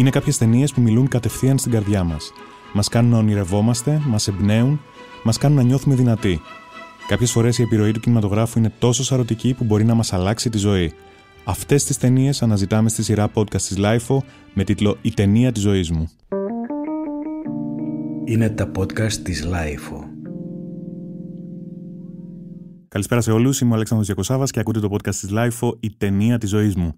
Είναι κάποιες ταινίες που μιλούν κατευθείαν στην καρδιά μας. Μας κάνουν να ονειρευόμαστε, μας εμπνέουν, μας κάνουν να νιώθουμε δυνατοί. Κάποιες φορές η επιρροή του κινηματογράφου είναι τόσο σαρωτική που μπορεί να μας αλλάξει τη ζωή. Αυτές τις ταινίες αναζητάμε στη σειρά podcast της LIFO με τίτλο Η ταινία της ζωής μου. Είναι τα podcast της LIFO. Καλησπέρα σε όλους. Είμαι ο Αλέξανδρος Διακοσάβα και ακούτε το podcast της LIFO Η ταινία της ζωής μου.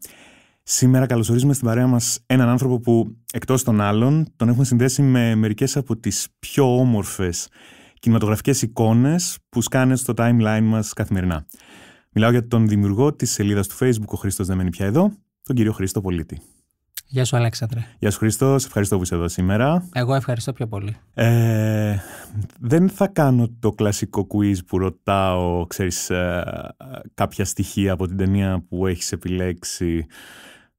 Σήμερα καλωσορίζουμε στην παρέα μας έναν άνθρωπο που εκτός των άλλων τον έχουμε συνδέσει με μερικές από τις πιο όμορφες κινηματογραφικές εικόνες που σκάνε στο timeline μας καθημερινά. Μιλάω για τον δημιουργό της σελίδας του Facebook, ο Χρήστος δεν μένει πια εδώ, τον κύριο Χρήστο Πολίτη. Γεια σου Αλέξανδρε. Γεια σου Χρήστο, σε ευχαριστώ που είσαι εδώ σήμερα. Εγώ ευχαριστώ πιο πολύ. Ε, δεν θα κάνω το κλασικό quiz που ρωτάω, ξέρεις, ε, κάποια στοιχεία από την ταινία που έχεις επιλέξει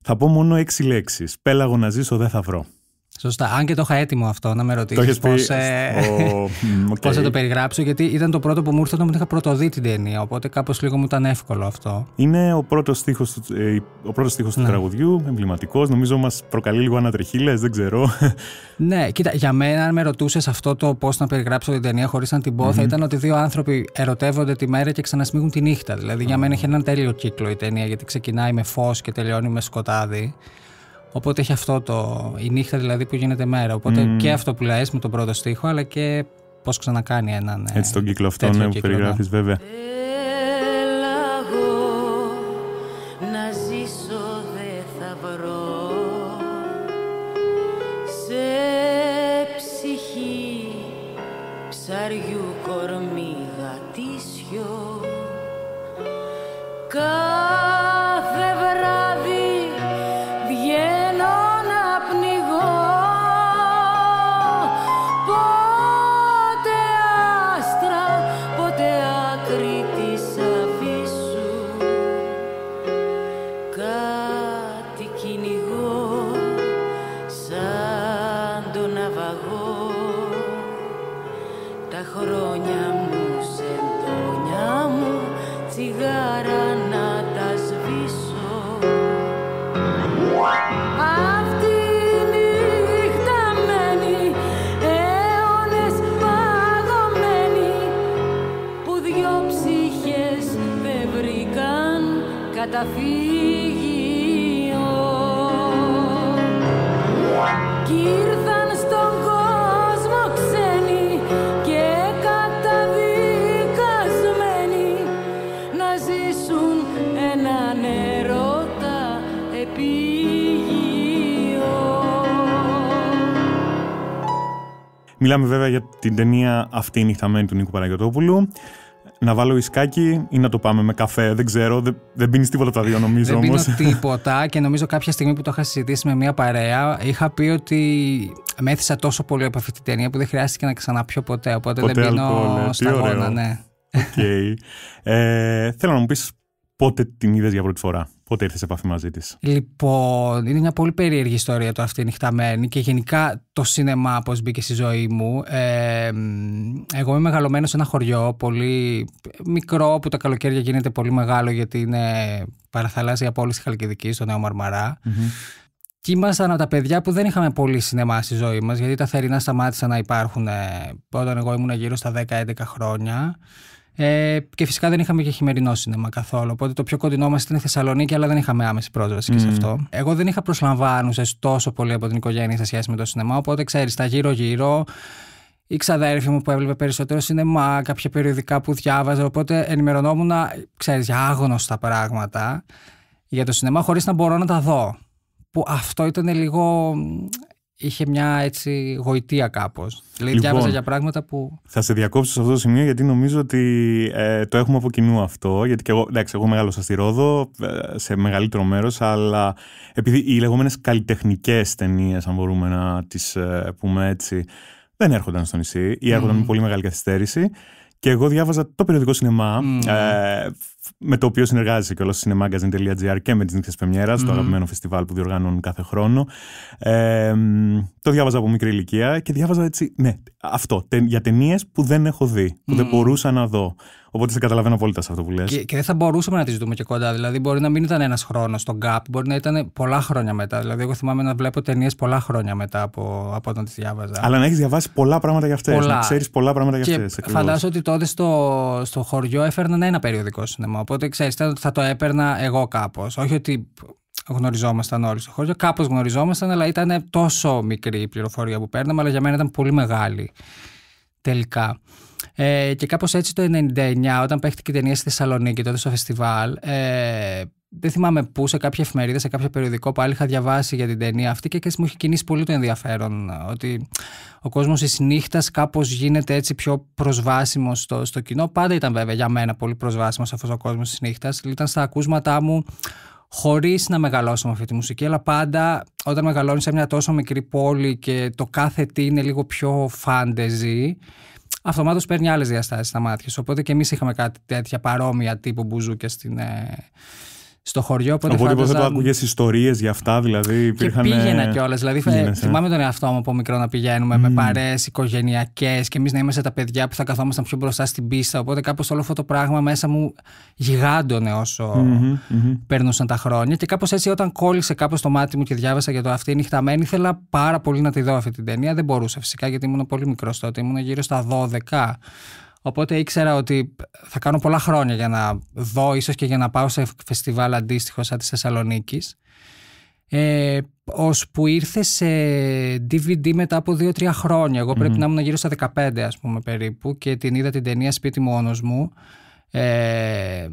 θα πω μόνο έξι λέξεις. Πέλαγο να ζήσω δεν θα βρω. Σωστά. Αν και το είχα έτοιμο αυτό να με ρωτήσεις πώ ε... okay. θα το περιγράψω, γιατί ήταν το πρώτο που μου ήρθε όταν είχα πρωτοδεί την ταινία. Οπότε κάπως λίγο μου ήταν εύκολο αυτό. Είναι ο πρώτος στίχος πρώτος στίχος ε, ναι. του τραγουδιού, εμβληματικός. Νομίζω μας προκαλεί λίγο ανατριχίλες, δεν ξέρω. Ναι, κοίτα, για μένα, αν με ρωτούσες αυτό το πώς να περιγράψω την ταινία χωρίς να την πω, mm-hmm. θα ήταν ότι δύο άνθρωποι ερωτεύονται τη μέρα και ξανασμίγουν τη νύχτα. Δηλαδή, για μένα έχει έναν τέλειο κύκλο η ταινία, γιατί ξεκινάει με φως και τελειώνει με σκοτάδι. Οπότε έχει αυτό το. η νύχτα δηλαδή που γίνεται μέρα. Οπότε mm. και αυτό που λέει με τον πρώτο στίχο, αλλά και πώς ξανακάνει έναν. Ε, Έτσι τον κύκλο αυτό ναι, που περιγράφεις, ναι. βέβαια. Ε, Μιλάμε βέβαια για την ταινία Αυτή η νυχταμένη του Νίκου Παναγιωτόπουλου. Να βάλω ισκάκι ή να το πάμε με καφέ. Δεν ξέρω. Δεν, δεν πίνεις τίποτα τα δύο, νομίζω. δεν πίνω τίποτα και νομίζω κάποια στιγμή που το είχα συζητήσει με μια παρέα, είχα πει ότι με τόσο πολύ από αυτή την ταινία που δεν χρειάστηκε να ξαναπιω ποτέ. Οπότε ποτέ δεν πίνω ε, στα ναι. Ε, θέλω να μου πεις πότε την είδες για πρώτη φορά. Πότε ήρθες σε επαφή μαζί της. Λοιπόν, είναι μια πολύ περίεργη ιστορία το αυτή νυχταμένη και γενικά το σινεμά πώς μπήκε στη ζωή μου. Ε, εγώ είμαι μεγαλωμένος σε ένα χωριό πολύ μικρό που τα καλοκαίρια γίνεται πολύ μεγάλο γιατί είναι παραθαλάσσια πόλη τη Χαλκιδική, στο Νέο Μαρμαρά. Mm-hmm. Και ήμασταν από τα παιδιά που δεν είχαμε πολύ σινεμά στη ζωή μας γιατί τα θερινά σταμάτησαν να υπάρχουν όταν εγώ ήμουν γύρω στα 10-11 χρόνια. Ε, και φυσικά δεν είχαμε και χειμερινό σινεμά καθόλου. Οπότε το πιο κοντινό μας ήταν η Θεσσαλονίκη, αλλά δεν είχαμε άμεση πρόσβαση mm. και σε αυτό. Εγώ δεν είχα προσλαμβάνουσες τόσο πολύ από την οικογένεια σε σχέση με το σινεμά. Οπότε ξέρεις, τα γύρω-γύρω η ξαδέρφη μου που έβλεπε περισσότερο σινεμά, κάποια περιοδικά που διάβαζα. Οπότε ενημερωνόμουν, ξέρεις, για άγνωστα πράγματα για το σινεμά, χωρίς να μπορώ να τα δω. Που αυτό ήταν λίγο είχε μια έτσι γοητεία κάπως. Δηλαδή, λοιπόν, διάβαζα για πράγματα που. Θα σε διακόψω σε αυτό το σημείο, γιατί νομίζω ότι ε, το έχουμε από κοινού αυτό. Γιατί και εγώ, εντάξει, εγώ μεγάλωσα στη Ρόδο, ε, σε μεγαλύτερο μέρος, αλλά επειδή οι λεγόμενες καλλιτεχνικές ταινίες, αν μπορούμε να τις ε, πούμε έτσι, δεν έρχονταν στο νησί ή έρχονταν με πολύ μεγάλη καθυστέρηση. Και εγώ διάβαζα το περιοδικό σινεμά με το οποίο συνεργάζεσαι όλο στο cinemagazine.gr και με τις νυχτες πεμιερα Πεμιέρας, mm-hmm. το αγαπημένο φεστιβάλ που διοργανώνουν κάθε χρόνο. Ε, το διάβαζα από μικρή ηλικία και διάβαζα έτσι, ναι, αυτό, για ταινίες που δεν έχω δει, που mm-hmm. δεν μπορούσα να δω. Οπότε σε καταλαβαίνω απόλυτα σε αυτό που λες. Και, και δεν θα μπορούσαμε να τη δούμε και κοντά. Δηλαδή, μπορεί να μην ήταν ένας χρόνος στον γκάπ, μπορεί να ήταν πολλά χρόνια μετά. Δηλαδή, εγώ θυμάμαι να βλέπω ταινίες πολλά χρόνια μετά από, από όταν τις διάβαζα. Αλλά να έχεις διαβάσει πολλά πράγματα για αυτές. Να ξέρεις πολλά πράγματα για αυτέ. Φαντάζομαι ότι τότε στο, στο χωριό έφερναν ένα περιοδικό σινεμά. Οπότε ξέρεις, θα το έπαιρνα εγώ κάπως. Όχι ότι γνωριζόμασταν όλοι στο χώρο. Κάπως γνωριζόμασταν, αλλά ήταν τόσο μικρή η πληροφορία που παίρναμε, αλλά για μένα ήταν πολύ μεγάλη τελικά. Ε, και κάπως έτσι το 99, όταν παίχτηκε η ταινία στη Θεσσαλονίκη, τότε στο φεστιβάλ, ε, δεν θυμάμαι πού, σε κάποια εφημερίδα, σε κάποιο περιοδικό πάλι είχα διαβάσει για την ταινία αυτή και, μου έχει κινήσει πολύ το ενδιαφέρον. Ότι ο κόσμος της νύχτας κάπως γίνεται έτσι πιο προσβάσιμος στο, στο κοινό. Πάντα ήταν βέβαια για μένα πολύ προσβάσιμος αυτός ο κόσμος της νύχτας. Ήταν στα ακούσματά μου χωρίς να μεγαλώσω με αυτή τη μουσική. Αλλά πάντα όταν μεγαλώνεις σε μια τόσο μικρή πόλη και το κάθε τι είναι λίγο πιο φάντεζι, αυτομάτως παίρνει άλλες διαστάσεις στα μάτια σου. Οπότε και εμείς είχαμε κάτι τέτοια παρόμοια τύπου και στην. Ε, στο χωριό. Οπότε θα άκουγες ιστορίες για αυτά, δηλαδή. Υπήρχαν... Και πήγαινα κιόλας. Δηλαδή, ε. θυμάμαι τον εαυτό μου από μικρό να πηγαίνουμε mm. με παρέ οικογενειακές και εμείς να είμαστε τα παιδιά που θα καθόμασταν πιο μπροστά στην πίστα. Οπότε κάπως όλο αυτό το πράγμα μέσα μου γιγάντωνε όσο τα χρόνια. Και κάπως έτσι, όταν κόλλησε κάπως το μάτι μου και διάβασα για το αυτή νυχταμένη, ήθελα πάρα πολύ να τη δω αυτή την ταινία. Δεν μπορούσα φυσικά γιατί ήμουν πολύ μικρός τότε. Ήμουν γύρω στα 12. Οπότε ήξερα ότι θα κάνω πολλά χρόνια για να δω, ίσως και για να πάω σε φεστιβάλ αντίστοιχο σαν της Θεσσαλονίκης. Ε, ως που ήρθε σε DVD μετά από 2-3 χρόνια. πρέπει να ήμουν γύρω στα 15 ας πούμε περίπου και την είδα την ταινία σπίτι μόνος μου. Ε,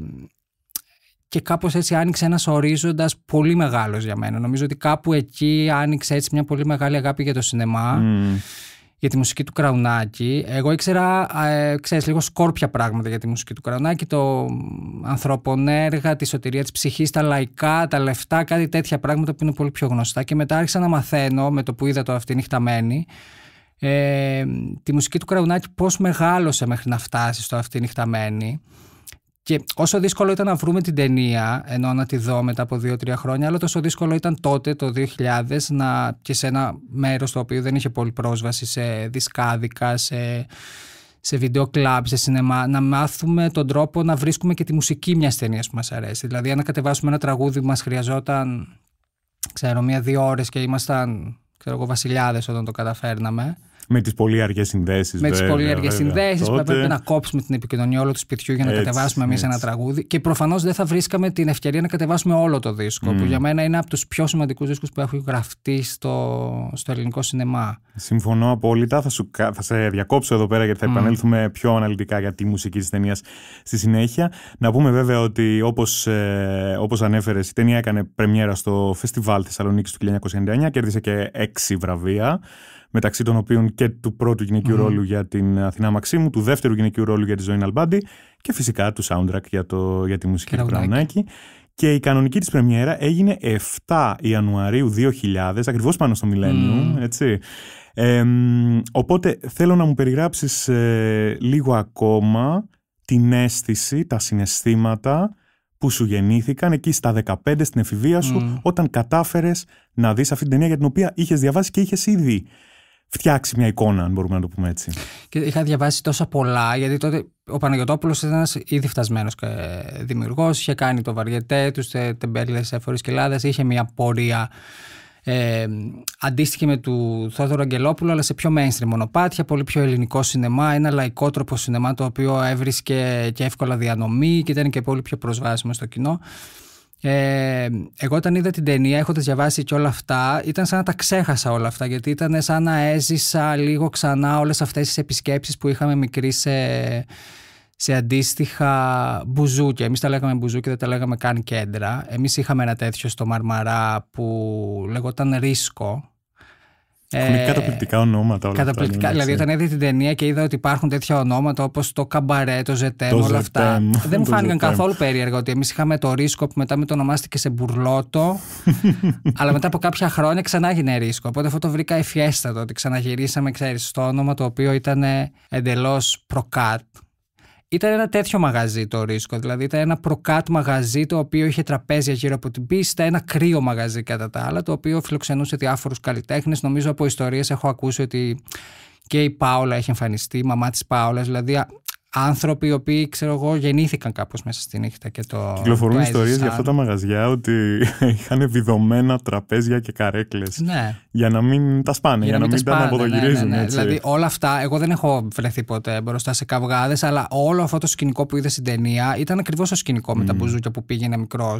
και κάπως έτσι άνοιξε ένας ορίζοντας πολύ μεγάλος για μένα. Νομίζω ότι κάπου εκεί άνοιξε έτσι μια πολύ μεγάλη αγάπη για το σινεμά για τη μουσική του Κραουνάκη. Εγώ ήξερα, ε, λίγο σκόρπια πράγματα για τη μουσική του Κραουνάκη, το ανθρωπονέργα, τη σωτηρία της ψυχής, τα λαϊκά, τα λεφτά, κάτι τέτοια πράγματα που είναι πολύ πιο γνωστά. Και μετά άρχισα να μαθαίνω με το που είδα το αυτή νυχταμένη. Ε, τη μουσική του Κραουνάκη πώς μεγάλωσε μέχρι να φτάσει στο αυτή νυχταμένη και όσο δύσκολο ήταν να βρούμε την ταινία, ενώ να τη δω μετά από δύο-τρία χρόνια, αλλά τόσο δύσκολο ήταν τότε, το 2000, να, και σε ένα μέρος το οποίο δεν είχε πολύ πρόσβαση σε δισκάδικα, σε, σε βίντεο σε σινεμά, να μάθουμε τον τρόπο να βρίσκουμε και τη μουσική μιας ταινίας που μας αρέσει. Δηλαδή, αν κατεβάσουμε ένα τραγούδι που μας χρειαζόταν, ξέρω, μία-δύο ώρες και ήμασταν, ξέρω εγώ, βασιλιάδες όταν το καταφέρναμε. Με τις πολύ αργέ συνδέσεις. Με τις πολύ αργέ συνδέσεις που έπρεπε να κόψουμε την επικοινωνία όλου τους σπιτιού για να κατεβάσουμε εμείς ένα τραγούδι. Και προφανώς δεν θα βρίσκαμε την ευκαιρία να κατεβάσουμε όλο το δίσκο, που mm. για μένα είναι από τους πιο σημαντικούς δίσκους που έχουν γραφτεί στο, στο ελληνικό σινεμά. Συμφωνώ απόλυτα. Θα, σου, θα σε διακόψω εδώ πέρα γιατί θα mm. επανέλθουμε πιο αναλυτικά για τη μουσική της ταινίας στη συνέχεια. Να πούμε βέβαια ότι όπως όπως ε, ανέφερες, η ταινία έκανε πρεμιέρα στο Φεστιβάλ Θεσσαλονίκης του 1999, κέρδισε και έξι βραβεία μεταξύ των οποίων και του πρώτου γυναικείου mm-hmm. ρόλου για την Αθηνά Μαξίμου, του δεύτερου γυναικείου ρόλου για τη Ζωή Ναλμπάντη και φυσικά του soundtrack για, το, για τη μουσική του Κραουνάκη. Και η κανονική της πρεμιέρα έγινε 7 Ιανουαρίου 2000, ακριβώς πάνω στο Millennium, έτσι. Ε, οπότε θέλω να μου περιγράψεις ε, λίγο ακόμα την αίσθηση, τα συναισθήματα που σου γεννήθηκαν εκεί στα 15 στην εφηβεία σου, όταν κατάφερες να δεις αυτή την ταινία για την οποία είχες διαβάσει και είχες ήδη φτιάξει μια εικόνα, αν μπορούμε να το πούμε έτσι. Και είχα διαβάσει τόσα πολλά, γιατί τότε ο Παναγιοτόπουλος ήταν ένας ήδη φτασμένος ε, δημιουργός. Είχε κάνει το βαριετέ, τους τεμπέλες ε, φορέ και είχε μια πορεία ε, αντίστοιχη με του Θόδωρο Αγγελόπουλου, αλλά σε πιο mainstream μονοπάτια, πολύ πιο ελληνικό σινεμά, ένα λαϊκό τρόπο σινεμά το οποίο έβρισκε και εύκολα διανομή και ήταν και πολύ πιο προσβάσιμο στο κοινό. Ε, εγώ όταν είδα την ταινία έχοντας διαβάσει και όλα αυτά ήταν σαν να τα ξέχασα όλα αυτά γιατί ήταν σαν να έζησα λίγο ξανά όλες αυτές τις επισκέψεις που είχαμε μικρή σε, σε αντίστοιχα μπουζούκια. Εμείς τα λέγαμε μπουζούκια, δεν τα λέγαμε καν κέντρα. Εμείς είχαμε ένα τέτοιο στο Μαρμαρά που λεγόταν Ρίσκο έχουν ε, καταπληκτικά ονόματα όλα καταπληκτικά, αυτά, Δηλαδή, όταν έδει την ταινία και είδα ότι υπάρχουν τέτοια ονόματα όπως το καμπαρέ, το ζετέμ, όλα αυτά. δεν μου φάνηκαν καθόλου περίεργα ότι εμείς είχαμε το ρίσκο που μετά με το ονομάστηκε σε μπουρλότο. αλλά μετά από κάποια χρόνια ξανά έγινε ρίσκο. Οπότε αυτό το βρήκα εφιέστατο ότι ξαναγυρίσαμε, ξέρεις, στο όνομα το οποίο ήταν ε, εντελώς προκάτ. Ήταν ένα τέτοιο μαγαζί το ρίσκο. Δηλαδή ήταν ένα προκάτ μαγαζί το οποίο είχε τραπέζια γύρω από την πίστα, ένα κρύο μαγαζί κατά τα άλλα, το οποίο φιλοξενούσε διάφορους καλλιτέχνες. Νομίζω από ιστορίες έχω ακούσει ότι και η Πάολα έχει εμφανιστεί, η μαμά της Πάολας. Δηλαδή άνθρωποι οι οποίοι, ξέρω εγώ, γεννήθηκαν κάπως μέσα στη νύχτα και το. Κυκλοφορούν ιστορίες για αυτά τα μαγαζιά ότι είχαν βιδωμένα τραπέζια και καρέκλες Ναι. Για να μην τα σπάνε, για, να μην τα, μην τα ναι, αποδογυρίζουν. Ναι, ναι, Δηλαδή όλα αυτά, εγώ δεν έχω βρεθεί ποτέ μπροστά σε καυγάδες αλλά όλο αυτό το σκηνικό που είδες στην ταινία ήταν ακριβώς το σκηνικό mm. με τα μπουζούκια που πήγαινε μικρός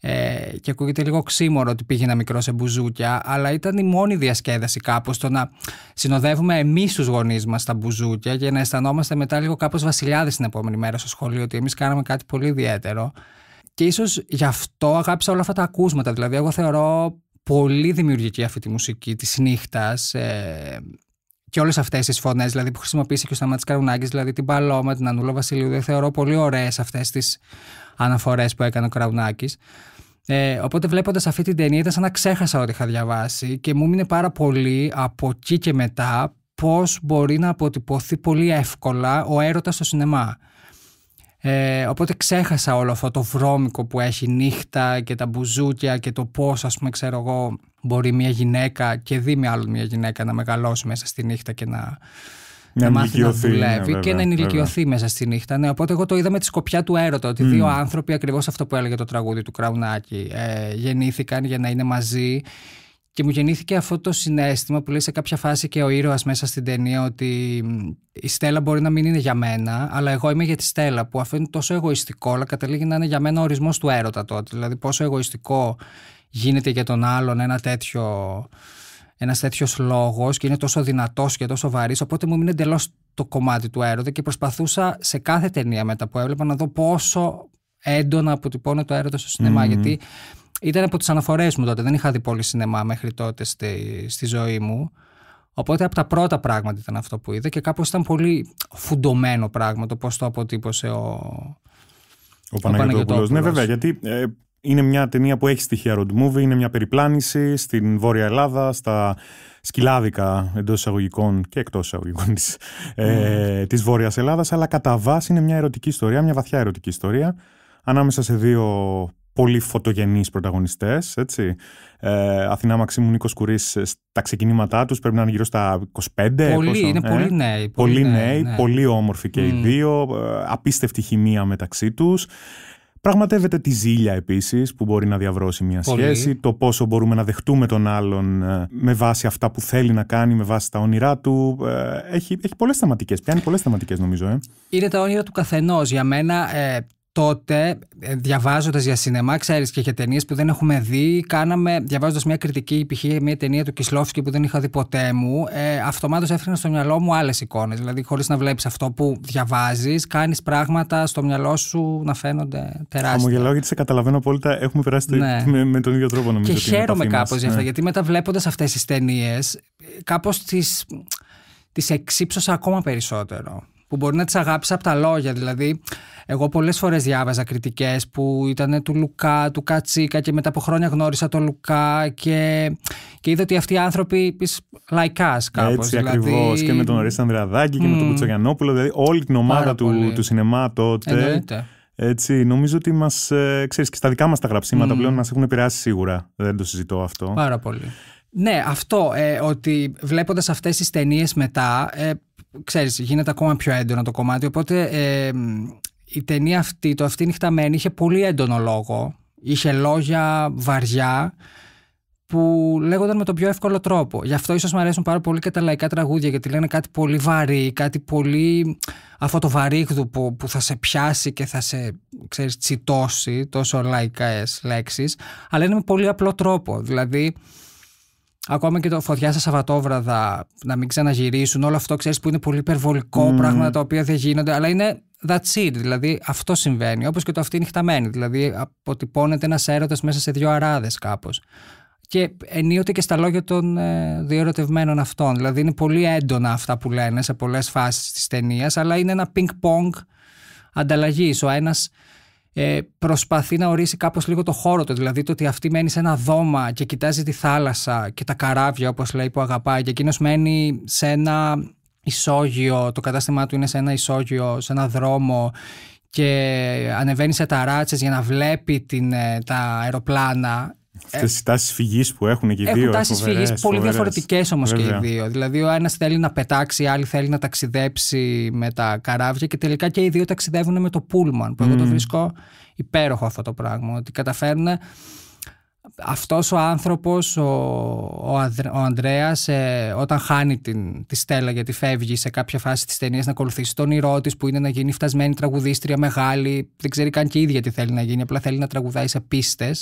ε, και ακούγεται λίγο ξύμορο ότι πήγαινα μικρό σε μπουζούκια, αλλά ήταν η μόνη διασκέδαση κάπως το να συνοδεύουμε εμείς τους γονείς μας στα μπουζούκια και να αισθανόμαστε μετά λίγο κάπως βασιλιάδες την επόμενη μέρα στο σχολείο ότι εμείς κάναμε κάτι πολύ ιδιαίτερο. Και ίσως γι' αυτό αγάπησα όλα αυτά τα ακούσματα. Δηλαδή, εγώ θεωρώ πολύ δημιουργική αυτή τη μουσική της νύχτας. ε, και όλες αυτές τις φωνές δηλαδή, που χρησιμοποίησε και ο σταμάτης καρουνάκης, δηλαδή την Παλώμα, την Ανούλα Βασιλείου, δηλαδή, θεωρώ πολύ ωραίες αυτές τις αναφορές που έκανε ο Καρουνάκης. Ε, οπότε βλέποντας αυτή την ταινία ήταν σαν να ξέχασα ότι είχα διαβάσει και μου μείνει πάρα πολύ από εκεί και μετά πώς μπορεί να αποτυπωθεί πολύ εύκολα ο έρωτας στο σινεμά. Ε, οπότε ξέχασα όλο αυτό το βρώμικο που έχει νύχτα και τα μπουζούκια και το πώς ας πούμε ξέρω εγώ μπορεί μια γυναίκα και δει με μια γυναίκα να μεγαλώσει μέσα στη νύχτα και να να μάθει να ναι, δουλεύει και να ενηλικιωθεί μέσα στη νύχτα. Ναι, οπότε εγώ το είδα με τη σκοπιά του έρωτα. Ότι δύο άνθρωποι, ακριβώς αυτό που έλεγε το τραγούδι του Κραουνάκη, ε, γεννήθηκαν για να είναι μαζί. Και μου γεννήθηκε αυτό το συνέστημα που λέει σε κάποια φάση και ο ήρωας μέσα στην ταινία ότι η Στέλλα μπορεί να μην είναι για μένα, αλλά εγώ είμαι για τη Στέλλα, που αυτό είναι τόσο εγωιστικό, αλλά καταλήγει να είναι για μένα ο ορισμός του έρωτα τότε. Δηλαδή πόσο εγωιστικό γίνεται για τον άλλον ένα τέτοιο ένας τέτοιος λόγος και είναι τόσο δυνατός και τόσο βαρύς. Οπότε μου έμεινε εντελώς το κομμάτι του έρωτα και προσπαθούσα σε κάθε ταινία μετά που έβλεπα να δω πόσο έντονα αποτυπώνει το έρωτα στο σινεμα Γιατί ήταν από τις αναφορές μου τότε. Δεν είχα δει πολύ σινεμά μέχρι τότε στη, ζωή μου. Οπότε από τα πρώτα πράγματα ήταν αυτό που είδα και κάπως ήταν πολύ φουντωμένο πράγμα το πώς το αποτύπωσε ο, ο, Ναι βέβαια γιατί ε, είναι μια ταινία που έχει στοιχεία road movie, είναι μια περιπλάνηση στην Βόρεια Ελλάδα, στα σκυλάδικα εντός εισαγωγικών και εκτός εισαγωγικών της ε, ναι. της Βόρειας Ελλάδας. Αλλά κατά βάση είναι μια ερωτική ιστορία, μια βαθιά ερωτική ιστορία, ανάμεσα σε δύο πολύ φωτογενείς πρωταγωνιστές. Ε, Αθηνά Μαξίμου Νίκος Κουρής στα ξεκινήματά τους πρέπει να είναι γύρω στα 25. Πολύ, πόσο, είναι ε. πολύ νέοι. Πολύ, νέοι, ναι. πολύ όμορφοι και οι mm. δύο. Ε, απίστευτη χημεία μεταξύ τους. Πραγματεύεται τη ζήλια επίσης που μπορεί να διαβρώσει μια σχέση, το πόσο μπορούμε να δεχτούμε τον άλλον ε, με βάση αυτά που θέλει να κάνει, με βάση τα όνειρά του. Ε, έχει, έχει πολλές θεματικές, πιάνει πολλές θεματικές νομίζω. Ε. Είναι τα όνειρα του καθενός. Για μένα, ε, τότε, ε, διαβάζοντας για σινεμά, ξέρεις και για ταινίες που δεν έχουμε δει, κάναμε, διαβάζοντας μια κριτική, π.χ. μια ταινία του Κισλόφσκι που δεν είχα δει ποτέ μου, ε, αυτομάτως έφερε στο μυαλό μου άλλες εικόνες. Δηλαδή, χωρίς να βλέπεις αυτό που διαβάζεις, κάνεις πράγματα στο μυαλό σου να φαίνονται τεράστια. Χαμογελάω γιατί σε καταλαβαίνω απόλυτα. Έχουμε περάσει ναι. με, τον ίδιο τρόπο, νομίζω. Και χαίρομαι κάπω ναι. γι' αυτό, ναι. γιατί μετά βλέποντας αυτές τις ταινίες, κάπως τις. Τις εξύψωσα ακόμα περισσότερο που μπορεί να τις αγάπησε από τα λόγια. Δηλαδή, εγώ πολλές φορές διάβαζα κριτικές που ήταν του Λουκά, του Κατσίκα και μετά από χρόνια γνώρισα τον Λουκά και, και είδα ότι αυτοί οι άνθρωποι λαϊκά κάπως. Έτσι δηλαδή... ακριβώς. Και με τον Ορίσα Ανδραδάκη και mm. με τον Κουτσογιανόπουλο, δηλαδή όλη την ομάδα του, του σινεμά τότε. Εννοείται. Έτσι, νομίζω ότι μας. Ε, ξέρεις, και στα δικά μας τα γραψίματα mm. πλέον μας έχουν επηρεάσει σίγουρα. Δεν το συζητώ αυτό. Πάρα πολύ. Ναι, αυτό. Ε, ότι βλέποντας αυτές τις ταινίες μετά, ε, ξέρεις, γίνεται ακόμα πιο έντονο το κομμάτι. Οπότε ε, η ταινία αυτή, το αυτή νυχταμένη, είχε πολύ έντονο λόγο. Είχε λόγια βαριά που λέγονταν με τον πιο εύκολο τρόπο. Γι' αυτό ίσως μου αρέσουν πάρα πολύ και τα λαϊκά τραγούδια, γιατί λένε κάτι πολύ βαρύ, κάτι πολύ. αυτό το βαρύγδου που, που θα σε πιάσει και θα σε ξέρεις, τσιτώσει, τόσο λαϊκές λέξεις, αλλά είναι με πολύ απλό τρόπο. Δηλαδή, ακόμα και το φωτιά στα Σαββατόβραδα να μην ξαναγυρίσουν, όλο αυτό ξέρεις που είναι πολύ υπερβολικό πράγματα τα οποία δεν γίνονται, αλλά είναι that's it. Δηλαδή αυτό συμβαίνει, όπως και το αυτή νυχταμένη. Δηλαδή αποτυπώνεται ένας έρωτας μέσα σε δύο αράδες κάπως. Και ενίοτε και στα λόγια των ε, διερωτευμένων αυτών. Δηλαδή είναι πολύ έντονα αυτά που λένε σε πολλές φάσεις της ταινίας, αλλά είναι ένα ping-pong ανταλλαγής. Ο ένας ε, προσπαθεί να ορίσει κάπως λίγο το χώρο του. Δηλαδή το ότι αυτή μένει σε ένα δώμα και κοιτάζει τη θάλασσα και τα καράβια όπως λέει που αγαπάει και εκείνος μένει σε ένα ισόγειο, το κατάστημά του είναι σε ένα ισόγειο, σε ένα δρόμο και ανεβαίνει σε ταράτσες για να βλέπει την, ε, τα αεροπλάνα Αυτές οι τάσεις φυγής που έχουν και οι έχουν δύο. Τάσεις φυγή πολύ διαφορετικές όμως και οι δύο. Δηλαδή, ο ένας θέλει να πετάξει, η άλλη θέλει να ταξιδέψει με τα καράβια και τελικά και οι δύο ταξιδεύουν με το πούλμαν. Που εγώ το mm. βρίσκω υπέροχο αυτό το πράγμα. Ότι καταφέρνουν Αυτός ο άνθρωπος, ο, ο, Ανδρέας, ε, όταν χάνει την, τη Στέλλα γιατί φεύγει σε κάποια φάση της ταινίας, να ακολουθήσει τον ήρω που είναι να γίνει φτασμένη τραγουδίστρια μεγάλη, δεν ξέρει καν και η ίδια τι θέλει να γίνει, απλά θέλει να τραγουδάει σε πίστες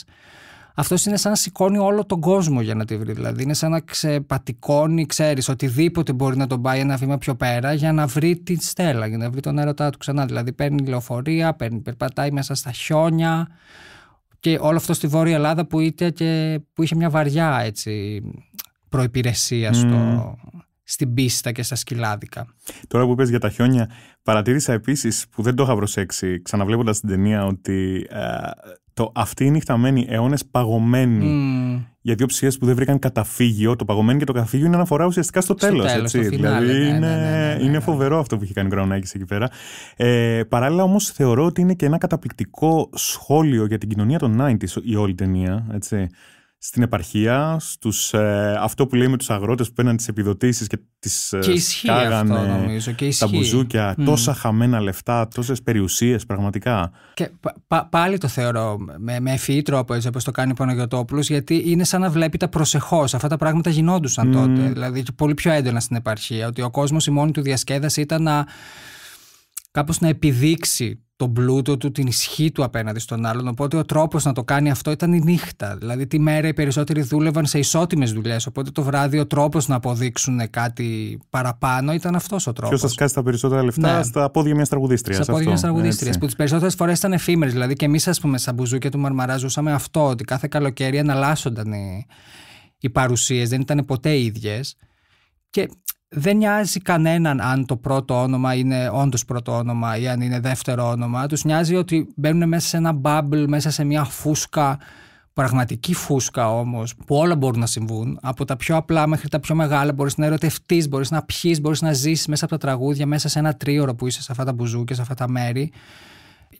αυτό είναι σαν να σηκώνει όλο τον κόσμο για να τη βρει. Δηλαδή, είναι σαν να ξεπατικώνει, ξέρεις, οτιδήποτε μπορεί να τον πάει ένα βήμα πιο πέρα για να βρει τη στέλα, για να βρει τον έρωτά του ξανά. Δηλαδή, παίρνει λεωφορεία, παίρνει, περπατάει μέσα στα χιόνια. Και όλο αυτό στη Βόρεια Ελλάδα που, είτε και, που είχε μια βαριά έτσι, προϋπηρεσία στο, στην πίστα και στα σκυλάδικα. Τώρα που πες για τα χιόνια, παρατήρησα επίσης που δεν το είχα προσέξει ξαναβλέποντας την ταινία ότι ε, το αυτή η νυχταμένη αιώνε παγωμένη mm. για δύο ψυχέ που δεν βρήκαν καταφύγιο. Το παγωμένο και το καταφύγιο είναι αναφορά ουσιαστικά στο τέλο. Δηλαδή ναι, ναι, ναι, είναι, φοβερό αυτό που είχε κάνει ο Γκραουνάκη εκεί πέρα. Ε, παράλληλα όμως θεωρώ ότι είναι και ένα καταπληκτικό σχόλιο για την κοινωνία των 90 η όλη ταινία. Έτσι στην επαρχία, στους, ε, αυτό που λέει με τους αγρότες που παίρναν τις επιδοτήσεις και τις ε, και αυτό, τα μπουζούκια, τόσα χαμένα λεφτά, τόσες περιουσίες πραγματικά. Και πάλι το θεωρώ με, με ευφυή τρόπο έτσι όπως το κάνει ο Παναγιωτόπουλος γιατί είναι σαν να βλέπει τα προσεχώς, αυτά τα πράγματα γινόντουσαν mm. τότε, δηλαδή πολύ πιο έντονα στην επαρχία, ότι ο κόσμος η μόνη του διασκέδαση ήταν να κάπως να επιδείξει τον πλούτο του, την ισχύ του απέναντι στον άλλον. Οπότε ο τρόπος να το κάνει αυτό ήταν η νύχτα. Δηλαδή τη μέρα οι περισσότεροι δούλευαν σε ισότιμες δουλειές. Οπότε το βράδυ ο τρόπος να αποδείξουν κάτι παραπάνω ήταν αυτός ο τρόπο. Ποιος θα σκάσει τα περισσότερα λεφτά ναι. στα πόδια μιας τραγουδίστριας. Στα πόδια μιας τραγουδίστριας. Που τις περισσότερες φορές ήταν εφήμερες. Δηλαδή και εμείς, ας πούμε, σαν μπουζούκια του Μαρμαρά ζούσαμε αυτό, ότι κάθε καλοκαίρι αναλάσσονταν οι, οι παρουσίες, δεν ήταν ποτέ ίδιες. Και δεν νοιάζει κανέναν αν το πρώτο όνομα είναι όντως πρώτο όνομα ή αν είναι δεύτερο όνομα. Τους νοιάζει ότι μπαίνουν μέσα σε ένα bubble, μέσα σε μια φούσκα, πραγματική φούσκα όμως, που όλα μπορούν να συμβούν. Από τα πιο απλά μέχρι τα πιο μεγάλα μπορείς να ερωτευτείς, μπορείς να πιει, μπορείς να ζήσεις μέσα από τα τραγούδια, μέσα σε ένα τρίωρο που είσαι σε αυτά τα μπουζούκια, σε αυτά τα μέρη.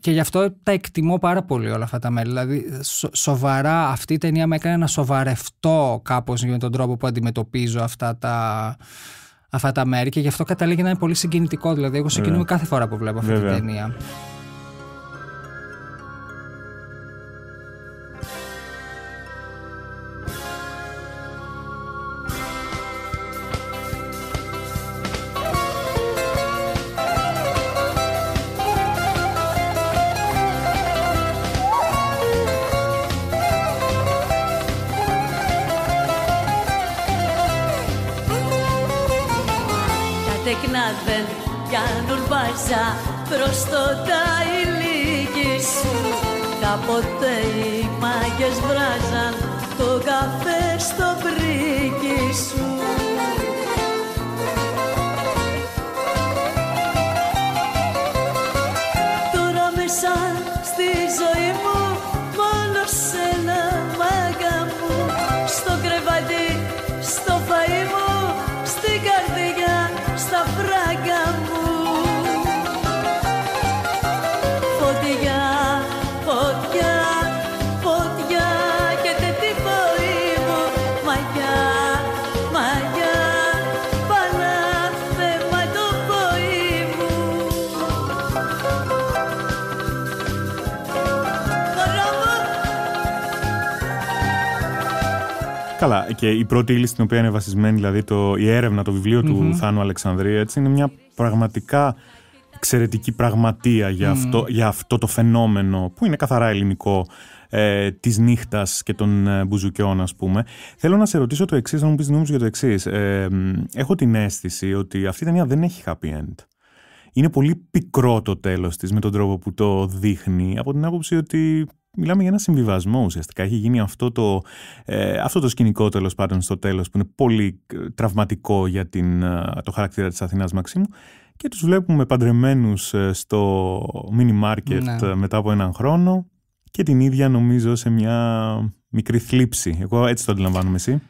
Και γι' αυτό τα εκτιμώ πάρα πολύ όλα αυτά τα μέλη. Δηλαδή, σοβαρά, αυτή η ταινία με έκανε να σοβαρευτώ κάπως με τον τρόπο που αντιμετωπίζω αυτά τα, αυτά τα μέρη και γι' αυτό καταλήγει να είναι πολύ συγκινητικό. Δηλαδή, εγώ συγκινούμαι ναι. κάθε φορά που βλέπω αυτή την ταινία. στο ταϊλίκης σου, καποτέ οι μάγες βράζαν το καφέ στο πριν. καλά. Και η πρώτη ύλη στην οποία είναι βασισμένη, δηλαδή το, η έρευνα, το βιβλιο του Θάνου Αλεξανδρία, έτσι, είναι μια πραγματικά εξαιρετική πραγματεία για, αυτό, για αυτό το φαινόμενο που είναι καθαρά ελληνικό ε, της νύχτας και των ε, μπουζουκιών ας πούμε. Θέλω να σε ρωτήσω το εξής, να μου πεις γνώμης για το εξής. Ε, έχω την αίσθηση ότι αυτή η ταινία δεν έχει happy end. Είναι πολύ πικρό το τέλος της με τον τρόπο που το δείχνει από την άποψη ότι μιλάμε για ένα συμβιβασμό ουσιαστικά. Έχει γίνει αυτό το, ε, αυτό το σκηνικό τέλος πάντων στο τέλος που είναι πολύ ε, τραυματικό για την, ε, το χαρακτήρα της Αθηνάς Μαξίμου. Και τους βλέπουμε παντρεμένους στο mini market ναι. μετά από έναν χρόνο και την ίδια νομίζω σε μια μικρή θλίψη. Εγώ έτσι το αντιλαμβάνομαι εσύ.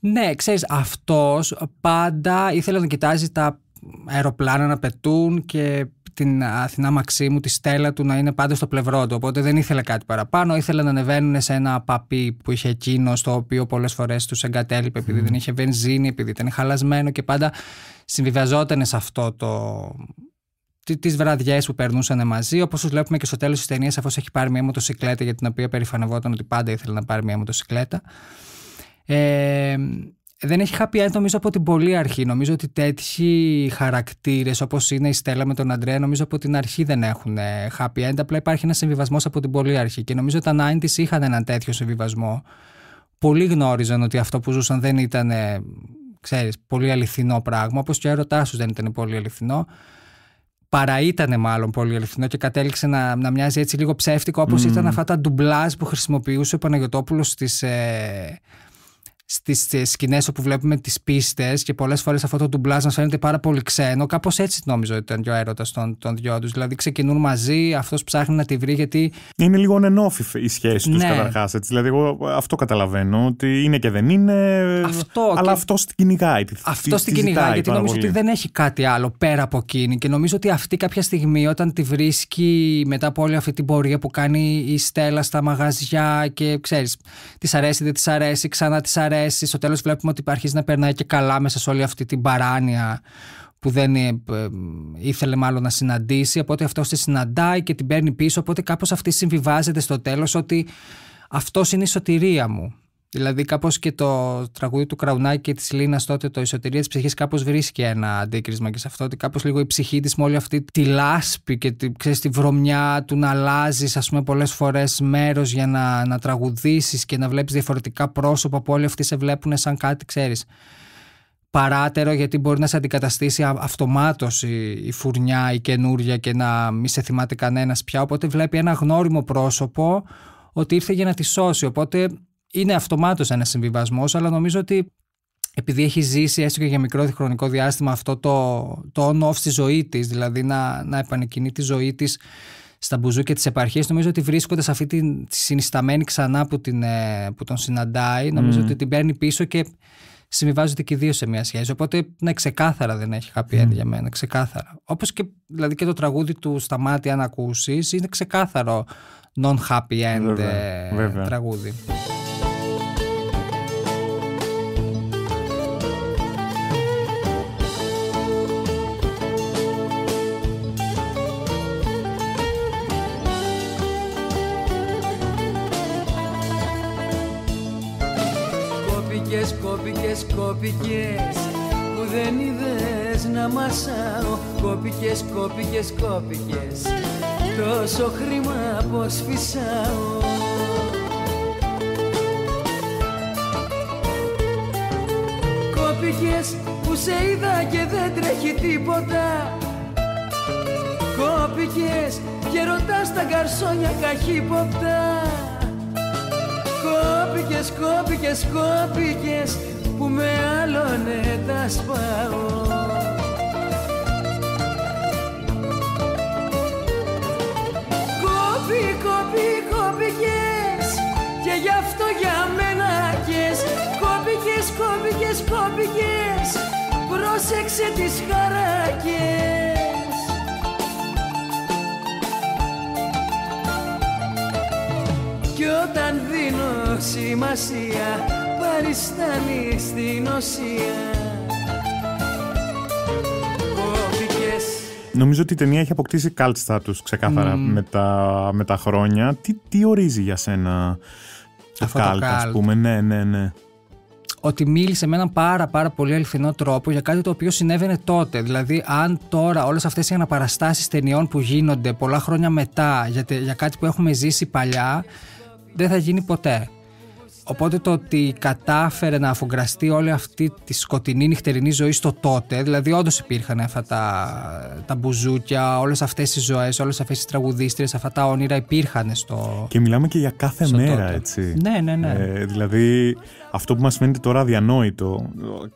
Ναι, ξέρεις, αυτός πάντα ήθελε να κοιτάζει τα αεροπλάνα να πετούν και την Αθηνά Μαξίμου, τη στέλα του να είναι πάντα στο πλευρό του. Οπότε δεν ήθελε κάτι παραπάνω. Ήθελε να ανεβαίνουν σε ένα παπί που είχε εκείνο, το οποίο πολλές φορές τους εγκατέλειπε επειδή δεν είχε βενζίνη, επειδή ήταν χαλασμένο και πάντα συμβιβαζόταν σε αυτό το. Τι βραδιές που περνούσαν μαζί, όπως βλέπουμε και στο τέλος της ταινίας, αφού έχει πάρει μια μοτοσυκλέτα για την οποία περηφανευόταν ότι πάντα ήθελε να πάρει μια μοτοσυκλέτα. Ε, δεν έχει happy end νομίζω από την πολύ αρχή. Νομίζω ότι τέτοιοι χαρακτήρες όπως είναι η Στέλλα με τον Αντρέα, νομίζω από την αρχή δεν έχουν ε, happy end. Απλά υπάρχει ένας συμβιβασμός από την πολύ αρχή. Και νομίζω τα 90s είχαν έναν τέτοιο συμβιβασμό. Πολλοί γνώριζαν ότι αυτό που ζούσαν δεν ήταν, ε, πολύ αληθινό πράγμα. Όπως και ο έρωτάς δεν ήταν πολύ αληθινό. Παρά ήταν μάλλον πολύ αληθινό και κατέληξε να, να μοιάζει έτσι λίγο ψεύτικο, όπως ήταν αυτά τα ντουμπλάζ που χρησιμοποιούσε ο Παναγιοτόπουλος στις. Ε, στις ε, σκηνές όπου βλέπουμε τις πίστες και πολλές φορές αυτό το ντουμπλάζ μας φαίνεται πάρα πολύ ξένο. Κάπως έτσι νομίζω ότι ήταν και ο έρωτας των, δυο τους. Δηλαδή ξεκινούν μαζί, αυτός ψάχνει να τη βρει γιατί. Είναι λίγο ανενόφυφη η σχέση τους ναι. καταρχάς. Δηλαδή, εγώ αυτό καταλαβαίνω ότι είναι και δεν είναι. Αυτό. Αλλά και... αυτό την κυνηγάει. Αυτό την κυνηγάει, γιατί νομίζω ότι δεν έχει κάτι άλλο πέρα από εκείνη. Και νομίζω ότι αυτή κάποια στιγμή όταν τη βρίσκει μετά από όλη αυτή την πορεία που κάνει η Στέλλα στα μαγαζιά και ξέρεις, της αρέσει, δεν της αρέσει, ξανά της αρέσει στο τέλος βλέπουμε ότι αρχίζει να περνάει και καλά μέσα σε όλη αυτή την παράνοια που δεν ε, ε, ήθελε μάλλον να συναντήσει. Οπότε αυτός τη συναντάει και την παίρνει πίσω. Οπότε κάπως αυτή συμβιβάζεται στο τέλος ότι αυτός είναι η σωτηρία μου. Δηλαδή, κάπως και το τραγούδι του Κραουνάκη και της Λίνας τότε, το Ισοτηρία της Ψυχής, κάπως βρίσκει ένα αντίκρισμα και σε αυτό. Ότι κάπως λίγο η ψυχή της με όλη αυτή τη λάσπη και τη, ξέρεις, τη βρωμιά του να αλλάζεις, ας πούμε, πολλές φορές μέρος για να, να τραγουδήσεις και να βλέπεις διαφορετικά πρόσωπα που όλοι αυτοί σε βλέπουν σαν κάτι, ξέρεις. Παράτερο, γιατί μπορεί να σε αντικαταστήσει αυτομάτως η, η φουρνιά, η καινούρια και να μην σε θυμάται κανένας πια. Οπότε βλέπει ένα γνώριμο πρόσωπο ότι ήρθε για να τη σώσει. Οπότε είναι αυτομάτως ένας συμβιβασμός, αλλά νομίζω ότι επειδή έχει ζήσει έστω και για μικρό χρονικό διάστημα αυτό το, το on-off στη ζωή της, δηλαδή να, να επανεκκινεί τη ζωή της στα μπουζού και τις επαρχίες, νομίζω ότι βρίσκοντας αυτή τη, συνισταμένη ξανά που, την, ε, που τον συναντάει, νομίζω ότι την παίρνει πίσω και συμβιβάζονται και οι δύο σε μια σχέση. Οπότε, ναι, ξεκάθαρα δεν έχει happy end για μένα. Ξεκάθαρα. Όπως και, δηλαδή, και το τραγούδι του Σταμάτη, αν ακούσεις, είναι ξεκάθαρο non-happy end ε, τραγούδι. κόπικες που δεν είδες να μασάω Κόπικες, κόπικες, κόπικες τόσο χρήμα πως φυσάω Κόπικες που σε είδα και δεν τρέχει τίποτα Κόπικες και ρωτάς τα καρσόνια καχύποπτα Κόπικες, κόπικες, κόπικες που με άλλον τα σπάω Κόπη, κόπη, κόπηκες και γι' αυτό για μένα κες Κόπηκες, κόπηκες, κόπηκες πρόσεξε τις χαράκες Κι όταν δίνω σημασία Νομίζω ότι η ταινία έχει αποκτήσει cult status ξεκάθαρα mm. με, τα, χρόνια. Τι, τι ορίζει για σένα το Αυτό το πούμε. Ναι, ναι, ναι. Ότι μίλησε με έναν πάρα πάρα πολύ αληθινό τρόπο για κάτι το οποίο συνέβαινε τότε. Δηλαδή, αν τώρα όλες αυτές οι αναπαραστάσεις ταινιών που γίνονται πολλά χρόνια μετά για, για κάτι που έχουμε ζήσει παλιά, δεν θα γίνει ποτέ. Οπότε το ότι κατάφερε να αφογκραστεί όλη αυτή τη σκοτεινή νυχτερινή ζωή στο τότε, δηλαδή όντως υπήρχαν αυτά τα, τα μπουζούκια, όλες αυτές οι ζωές, όλες αυτές οι τραγουδίστρε, αυτά τα όνειρα υπήρχαν στο. Και μιλάμε και για κάθε μέρα, έτσι. Ναι, ναι, ναι. Ε, δηλαδή αυτό που μας φαίνεται τώρα αδιανόητο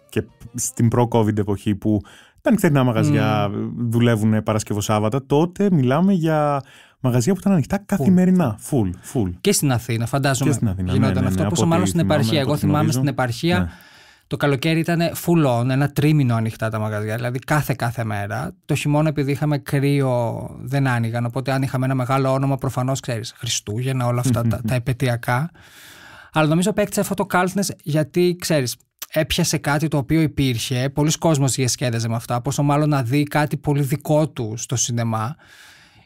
και στην προ-COVID εποχή που τα νυχτερινά μαγαζιά mm. δουλεύουν Παρασκευό τότε μιλάμε για μαγαζιά που ήταν ανοιχτά καθημερινά. Full, full. Και στην Αθήνα, φαντάζομαι. Και στην Αθήνα. Γινόταν ναι, ναι, ναι, αυτό. Πόσο μάλλον στην επαρχία. Εγώ θυμάμαι στην επαρχία. Το καλοκαίρι ήταν full on, ένα τρίμηνο ανοιχτά τα μαγαζιά, δηλαδή κάθε κάθε μέρα. Το χειμώνα επειδή είχαμε κρύο δεν άνοιγαν, οπότε αν είχαμε ένα μεγάλο όνομα προφανώς ξέρεις Χριστούγεννα, όλα αυτά τα, τα επαιτειακά. Αλλά νομίζω παίκτησε αυτό το cultness γιατί ξέρεις έπιασε κάτι το οποίο υπήρχε, πολλοί κόσμος διασκέδαζε με αυτά, πόσο μάλλον να δει κάτι πολύ δικό του στο σινεμά.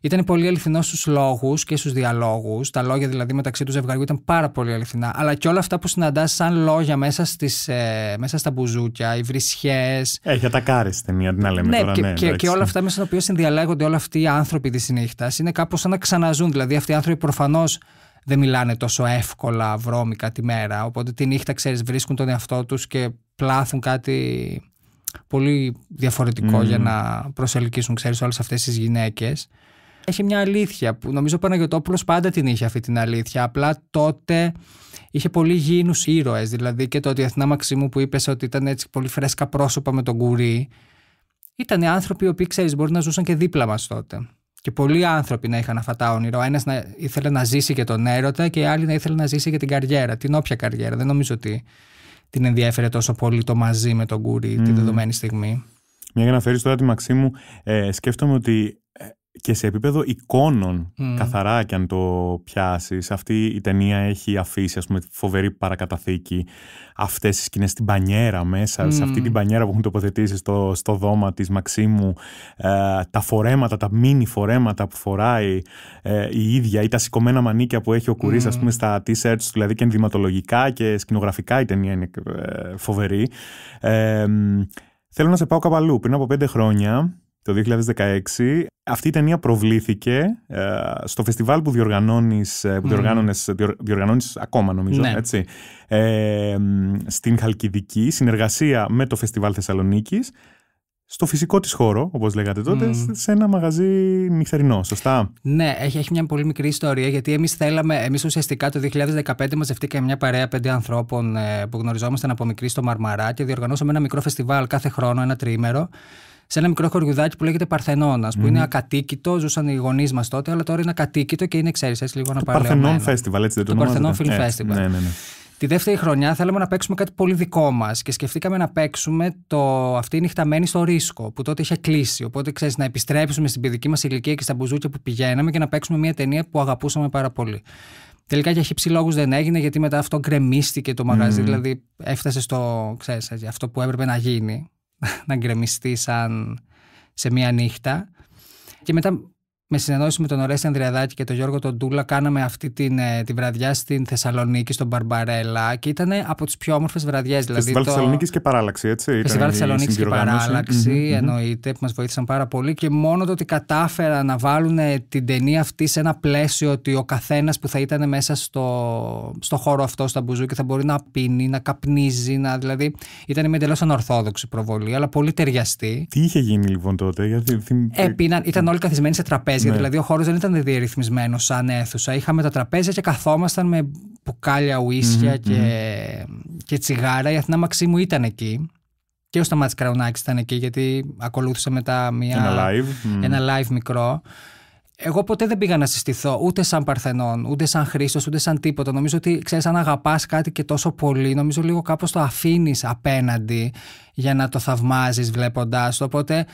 Ήταν πολύ αληθινός στους λόγους και στους διαλόγους. Τα λόγια δηλαδή μεταξύ του ζευγαριού ήταν πάρα πολύ αληθινά. Αλλά και όλα αυτά που συναντάς σαν λόγια μέσα, στις, ε, μέσα στα μπουζούκια, οι βρυσιέ. Έχει ατακάρι στη μία, την λέμε ναι, Και, ναι, και, και, όλα αυτά μέσα στα οποία συνδιαλέγονται όλοι αυτοί οι άνθρωποι της νύχτας είναι κάπως σαν να ξαναζούν. Δηλαδή αυτοί οι άνθρωποι προφανώς δεν μιλάνε τόσο εύκολα βρώμικα τη μέρα. Οπότε τη νύχτα, ξέρεις, βρίσκουν τον εαυτό τους και πλάθουν κάτι πολύ διαφορετικό mm. για να προσελκύσουν, ξέρεις, όλες αυτές τις γυναίκες έχει μια αλήθεια που νομίζω ο Παναγιωτόπουλος πάντα την είχε αυτή την αλήθεια. Απλά τότε είχε πολύ γήινους ήρωες. Δηλαδή και το ότι η Αθηνά Μαξιμού που είπες ότι ήταν έτσι πολύ φρέσκα πρόσωπα με τον Κουρί. Ήταν άνθρωποι οι οποίοι ξέρεις μπορεί να ζούσαν και δίπλα μας τότε. Και πολλοί άνθρωποι να είχαν αυτά τα όνειρα. ένας να ήθελε να ζήσει για τον έρωτα και οι άλλοι να ήθελε να ζήσει για την καριέρα, την όποια καριέρα. Δεν νομίζω ότι την ενδιέφερε τόσο πολύ το μαζί με τον Κούρι mm. τη δεδομένη στιγμή. Μια για να φέρει τώρα τη Μαξίμου, ε, σκέφτομαι ότι και σε επίπεδο εικόνων, mm. καθαρά και αν το πιάσεις, αυτή η ταινία έχει αφήσει ας πούμε, φοβερή παρακαταθήκη αυτές οι σκηνές στην πανιέρα μέσα, σε αυτή την πανιέρα που έχουν τοποθετήσει στο, στο δώμα της Μαξίμου, ε, τα φορέματα, τα μίνι φορέματα που φοράει ε, η ίδια ή τα σηκωμένα μανίκια που έχει ο Κουρίς mm. ας πούμε, στα t-shirts, δηλαδή και ενδυματολογικά και σκηνογραφικά η ταινία είναι ε, φοβερή. Ε, θέλω να σε πάω κάπου αλλού. Πριν από πέντε χρόνια το 2016. Αυτή η ταινία προβλήθηκε ε, στο φεστιβάλ που διοργανώνεις, ε, που διοργανώνεις, ε, διοργανώνεις, ακόμα νομίζω, ναι. έτσι, ε, στην Χαλκιδική, συνεργασία με το Φεστιβάλ Θεσσαλονίκης, στο φυσικό της χώρο, όπως λέγατε τότε, σε ένα μαγαζί νυχτερινό, σωστά. Ναι, έχει, έχει μια πολύ μικρή ιστορία, γιατί εμείς θέλαμε, εμείς ουσιαστικά το 2015 μαζευτήκαμε μια παρέα πέντε ανθρώπων που γνωριζόμασταν από μικρή στο Μαρμαρά και διοργανώσαμε ένα μικρό φεστιβάλ κάθε χρόνο, ένα τρίμερο σε ένα μικρό χωριουδάκι που λέγεται Παρθενώνας, που είναι ακατοίκητο. Ζούσαν οι γονείς μας τότε, αλλά τώρα είναι ακατοίκητο και είναι, ξέρεις, έτσι λίγο να πάρει. Παρθενών Festival, έτσι δεν το, το Παρθενών Film Festival. Ναι, ναι, ναι. Τη δεύτερη χρονιά θέλαμε να παίξουμε κάτι πολύ δικό μας και σκεφτήκαμε να παίξουμε το Αυτή η νυχταμένη στο ρίσκο, που τότε είχε κλείσει. Οπότε, ξέρεις, να επιστρέψουμε στην παιδική μας ηλικία και στα μπουζούκια που πηγαίναμε και να παίξουμε μια ταινία που αγαπούσαμε πάρα πολύ. Τελικά για χύψη λόγους δεν έγινε, γιατί μετά αυτό γκρεμίστηκε το μαγαζί, mm. δηλαδή έφτασε στο, ξέρεις, αυτό που έπρεπε να γίνει να γκρεμιστεί σαν σε μία νύχτα. Και μετά με συνεννόηση με τον Ορέστη Ανδριαδάκη και τον Γιώργο τον Τούλα κάναμε αυτή την, ε, τη βραδιά στην Θεσσαλονίκη, στον Μπαρμπαρέλα και ήταν από τις πιο όμορφες βραδιές. Δηλαδή, Φεστιβάλ το... Θεσσαλονίκης και παράλλαξη, έτσι. Φεστιβάλ Θεσσαλονίκης και ναι. παράλλαξη, mm-hmm. εννοείται, που μας βοήθησαν πάρα πολύ. Και μόνο το ότι κατάφερα να βάλουν ε, την ταινία αυτή σε ένα πλαίσιο ότι ο καθένας που θα ήταν μέσα στο, στο χώρο αυτό, στα και θα μπορεί να πίνει, να καπνίζει. Να, δηλαδή, ήταν μια εντελώς ανορθόδοξη προβολή, αλλά πολύ ταιριαστή. Τι είχε γίνει λοιπόν τότε, γιατί. Ε, ήταν ε. όλοι καθισμένοι σε τραπέζι ναι. δηλαδή ο χώρος δεν ήταν διερυθμισμένο σαν αίθουσα. Είχαμε τα τραπέζια και καθόμασταν με πουκάλια και, και τσιγάρα. Η Αθηνά Μαξίμου ήταν εκεί. Και ο Σταμάτης Κραουνάκη ήταν εκεί γιατί ακολούθησε μετά μια, ένα, live. ένα μικρό. Εγώ ποτέ δεν πήγα να συστηθώ ούτε σαν Παρθενών ούτε σαν Χρήστος, ούτε σαν τίποτα. Νομίζω ότι ξέρεις, αν αγαπάς κάτι και τόσο πολύ, νομίζω λίγο κάπως το αφήνεις απέναντι για να το θαυμάζεις βλέποντάς το. Οπότε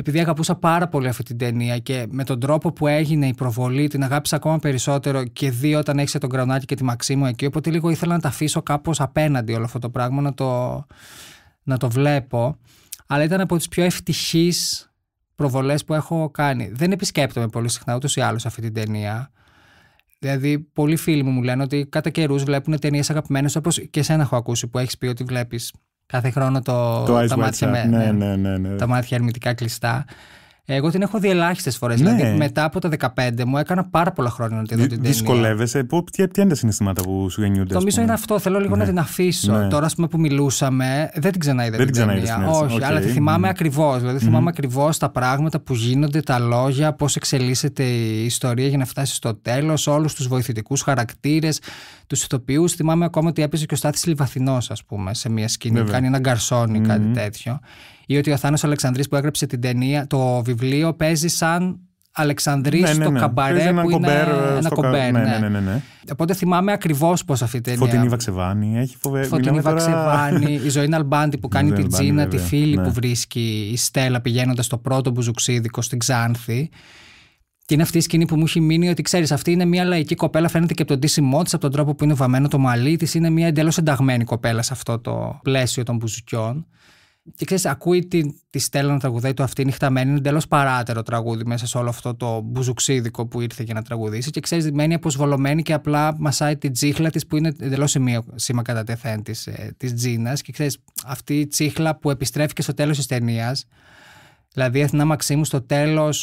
επειδή αγαπούσα πάρα πολύ αυτή την ταινία και με τον τρόπο που έγινε η προβολή την αγάπησα ακόμα περισσότερο και δει όταν έχει τον Κρανάκη και τη Μαξίμου εκεί οπότε λίγο ήθελα να τα αφήσω κάπως απέναντι όλο αυτό το πράγμα να το, να το βλέπω αλλά ήταν από τις πιο ευτυχείς προβολές που έχω κάνει δεν επισκέπτομαι πολύ συχνά ούτως ή άλλως αυτή την ταινία Δηλαδή, πολλοί φίλοι μου μου λένε ότι κατά καιρούς βλέπουν ταινίες αγαπημένες, όπως και εσένα έχω ακούσει που έχεις πει ότι βλέπεις Κάθε χρόνο το, το τα, μάτια, με, ναι ναι. ναι, ναι, ναι, τα μάτια αρνητικά κλειστά. Εγώ την έχω δει ελάχιστες φορές. Ναι. Δηλαδή μετά από τα 15 μου έκανα πάρα πολλά χρόνια να τη δω την ταινία. Δυσκολεύεσαι. Ποια είναι τα συναισθήματα που σου γεννιούνται. Το μίσο είναι αυτό. Θέλω λίγο ναι. να την αφήσω. Ναι. Τώρα, ας πούμε, που μιλούσαμε, δεν την ξαναείδα δεν την ξαναείδα. Όχι, okay. αλλά τη θυμάμαι mm. ακριβώς. Δηλαδή, θυμάμαι mm. ακριβώς τα πράγματα που γίνονται, τα λόγια, πώς εξελίσσεται η ιστορία για να φτάσει στο τέλος, όλους τους βοηθητικούς χαρακτήρες, τους ηθοποιούς. Θυμάμαι ακόμα ότι έπαιζε και ο Στάθης Λιβαθινός, ας πούμε, σε μια σκηνή. Κάνει ένα γκαρσόνι, κάτι τέτοιο ή ότι ο Θάνος Αλεξανδρής που έγραψε την ταινία, το βιβλίο παίζει σαν Αλεξανδρής ναι, ναι, στο ναι. καμπαρέ που είναι ε, ένα κομπέρ. Ναι ναι. ναι, ναι, ναι. Οπότε θυμάμαι ακριβώς πώς αυτή η ταινία. Φωτεινή Βαξεβάνη. Έχει φοβε... Φωτεινή Βαξεβάνη. η Ζωή Αλμπάντη που κάνει την Τζίνα, τη φίλη που βρίσκει η Στέλλα πηγαίνοντας στο πρώτο μπουζουξίδικο στην Ξάνθη. Και είναι αυτή η σκηνή που μου έχει μείνει ότι ξέρεις, αυτή είναι μια λαϊκή κοπέλα. Φαίνεται και από τον τίσιμό τη, από τον τρόπο που είναι βαμμένο το μαλλί της. Είναι μια εντελώς ενταγμένη κοπέλα σε αυτό το πλαίσιο των μπουζουκιών. Και ξέρεις, ακούει τη, τη Στέλλα να τραγουδάει το αυτή νυχταμένη. Είναι εντελώς παράτερο τραγούδι μέσα σε όλο αυτό το μπουζουξίδικο που ήρθε για να τραγουδήσει. Και ξέρεις, μένει αποσβολωμένη και απλά μασάει την τσίχλα της που είναι εντελώς σήμα κατά τεθέν της ε, Τζίνας. Και ξέρεις, αυτή η τσίχλα που επιστρέφει και στο τέλος της ταινίας. Δηλαδή, η Αθηνά Μαξίμου στο τέλος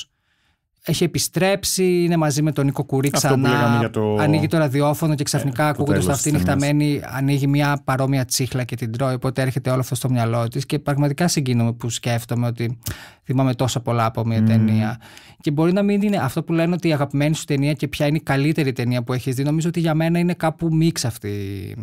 έχει επιστρέψει, είναι μαζί με τον Νίκο Κουρί ξανά. Το... Ανοίγει το ραδιόφωνο και ξαφνικά ε, ακούγοντας αυτή νυχταμένη, ανοίγει μια παρόμοια τσίχλα και την τρώει. Οπότε έρχεται όλο αυτό στο μυαλό της και πραγματικά συγκίνομαι που σκέφτομαι ότι Θυμάμαι τόσα πολλά από μια mm. ταινία. Και μπορεί να μην είναι αυτό που λένε ότι η αγαπημένη σου ταινία και ποια είναι η καλύτερη ταινία που έχεις δει. Νομίζω ότι για μένα είναι κάπου μίξ αυτή,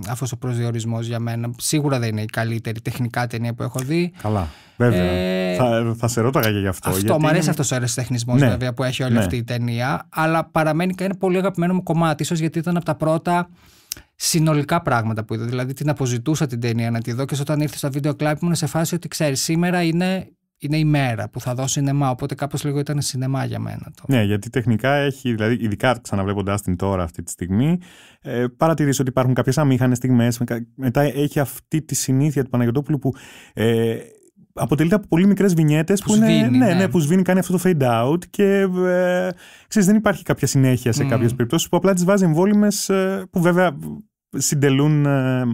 αυτό ο προσδιορισμός για μένα. Σίγουρα δεν είναι η καλύτερη τεχνικά ταινία που έχω δει. Καλά. Βέβαια. Ε, θα, θα σε ρώταγα και γι' αυτό. Αυτό. μου αρέσει αυτός ο αεροτεχνισμό ναι. βέβαια που έχει όλη ναι. αυτή η ταινία. Αλλά παραμένει και ένα πολύ αγαπημένο μου κομμάτι. ίσως γιατί ήταν από τα πρώτα συνολικά πράγματα που είδα. Δηλαδή την αποζητούσα την ταινία να τη δω και όταν ήρθε στα βίντεο μου, ήμουν σε φάση ότι ξέρεις, σήμερα είναι είναι η μέρα που θα δω σινεμά. Οπότε κάπως λίγο ήταν σινεμά για μένα Ναι, γιατί τεχνικά έχει, δηλαδή ειδικά ξαναβλέποντάς την τώρα αυτή τη στιγμή, ε, παρατηρήσω ότι υπάρχουν κάποιες αμήχανες στιγμές. Μετά έχει αυτή τη συνήθεια του Παναγιοτόπουλου που ε, αποτελείται από πολύ μικρές βινιέτες που, που, σβήνει, ναι, ναι, ναι, που σβήνει, κάνει αυτό το fade out και ε, ξέρεις, δεν υπάρχει κάποια συνέχεια σε mm. κάποιες περιπτώσεις που απλά τις βάζει εμβόλυμες ε, που βέβαια συντελούν ε, ε,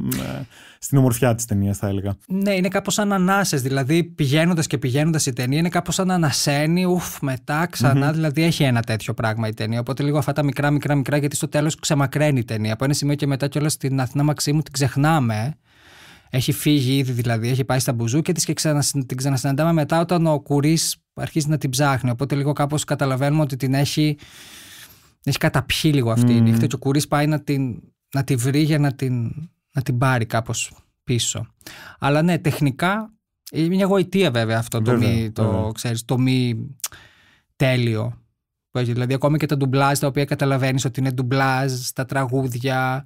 στην ομορφιά της ταινίας, θα έλεγα. Ναι, είναι κάπως σαν ανάσε. Δηλαδή, πηγαίνοντας και πηγαίνοντας η ταινία, είναι κάπως σαν ανασένει, ουφ, μετά ξανά. Mm-hmm. Δηλαδή, έχει ένα τέτοιο πράγμα η ταινία. Οπότε, λίγο αυτά τα μικρά, μικρά, μικρά, γιατί στο τέλος ξεμακραίνει η ταινία. Από ένα σημείο και μετά κιόλας στην Αθηνά Μαξίμου την ξεχνάμε. Έχει φύγει ήδη δηλαδή, έχει πάει στα μπουζού της και την ξανασυναντάμε μετά όταν ο κουρί αρχίζει να την ψάχνει. Οπότε λίγο κάπως καταλαβαίνουμε ότι την έχει. Έχει καταπιεί λίγο αυτή η νύχτα και ο κουρί πάει να την να τη βρει για να την, να την πάρει κάπως πίσω. Αλλά ναι, τεχνικά είναι μια γοητεία βέβαια αυτό το, μη, το, Ξέρεις, το μη τέλειο. Δηλαδή ακόμα και τα ντουμπλάζ τα οποία καταλαβαίνεις ότι είναι ντουμπλάζ Τα τραγούδια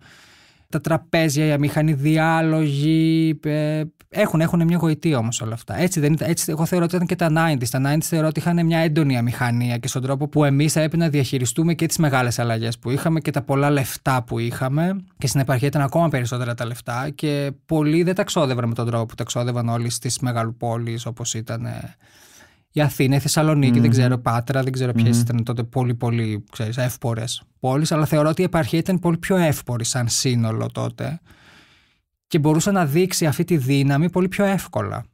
τα τραπέζια, οι αμήχανοι διάλογοι. Ε, έχουν, έχουν μια γοητεία όμως όλα αυτά. Έτσι, δεν, έτσι, εγώ θεωρώ ότι ήταν και τα 90s. Τα 90s θεωρώ ότι είχαν μια έντονη αμηχανία και στον τρόπο που εμείς έπρεπε να διαχειριστούμε και τις μεγάλες αλλαγές που είχαμε και τα πολλά λεφτά που είχαμε. Και στην επαρχία ήταν ακόμα περισσότερα τα λεφτά και πολλοί δεν τα ξόδευαν με τον τρόπο που τα ξόδευαν όλοι στις μεγαλοπόλει όπως ήταν ε, η Αθήνα, η Θεσσαλονίκη, δεν ξέρω, Πάτρα, δεν ξέρω mm. ήταν τότε πολύ, πολύ εύπορες πόλεις. Αλλά θεωρώ ότι η επαρχία ήταν πολύ πιο εύπορη σαν σύνολο τότε και μπορούσε να δείξει αυτή τη δύναμη πολύ πιο εύκολα.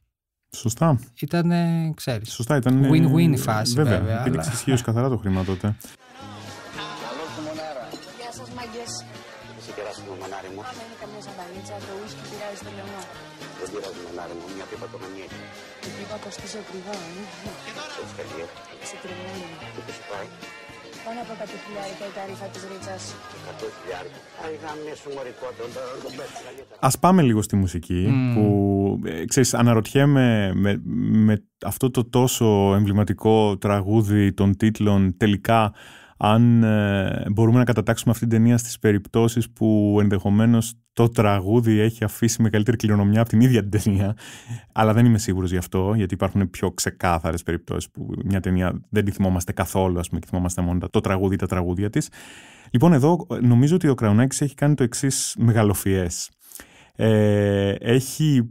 Σωστά. Ήταν, ξέρει. Σωστά, ήταν. Win-win η φάση. Βέβαια. βέβαια αλλά... καθαρά το χρήμα τότε. Ε. Ε. το Ας πάμε λίγο στη μουσική mm. που ε, ξέρεις, αναρωτιέμαι με, με αυτό το τόσο εμβληματικό τραγούδι των τίτλων τελικά αν ε, μπορούμε να κατατάξουμε αυτή την ταινία στις περιπτώσεις που ενδεχομένως το τραγούδι έχει αφήσει μεγαλύτερη κληρονομιά από την ίδια την ταινία. Αλλά δεν είμαι σίγουρος γι' αυτό, γιατί υπάρχουν πιο ξεκάθαρες περιπτώσεις που μια ταινία δεν τη θυμόμαστε καθόλου, ας πούμε, και θυμόμαστε μόνο το τραγούδι ή τα τραγούδια της. Λοιπόν, εδώ ε, νομίζω ότι ο Κραουνάκης έχει κάνει το εξής μεγαλοφιές. Ε, έχει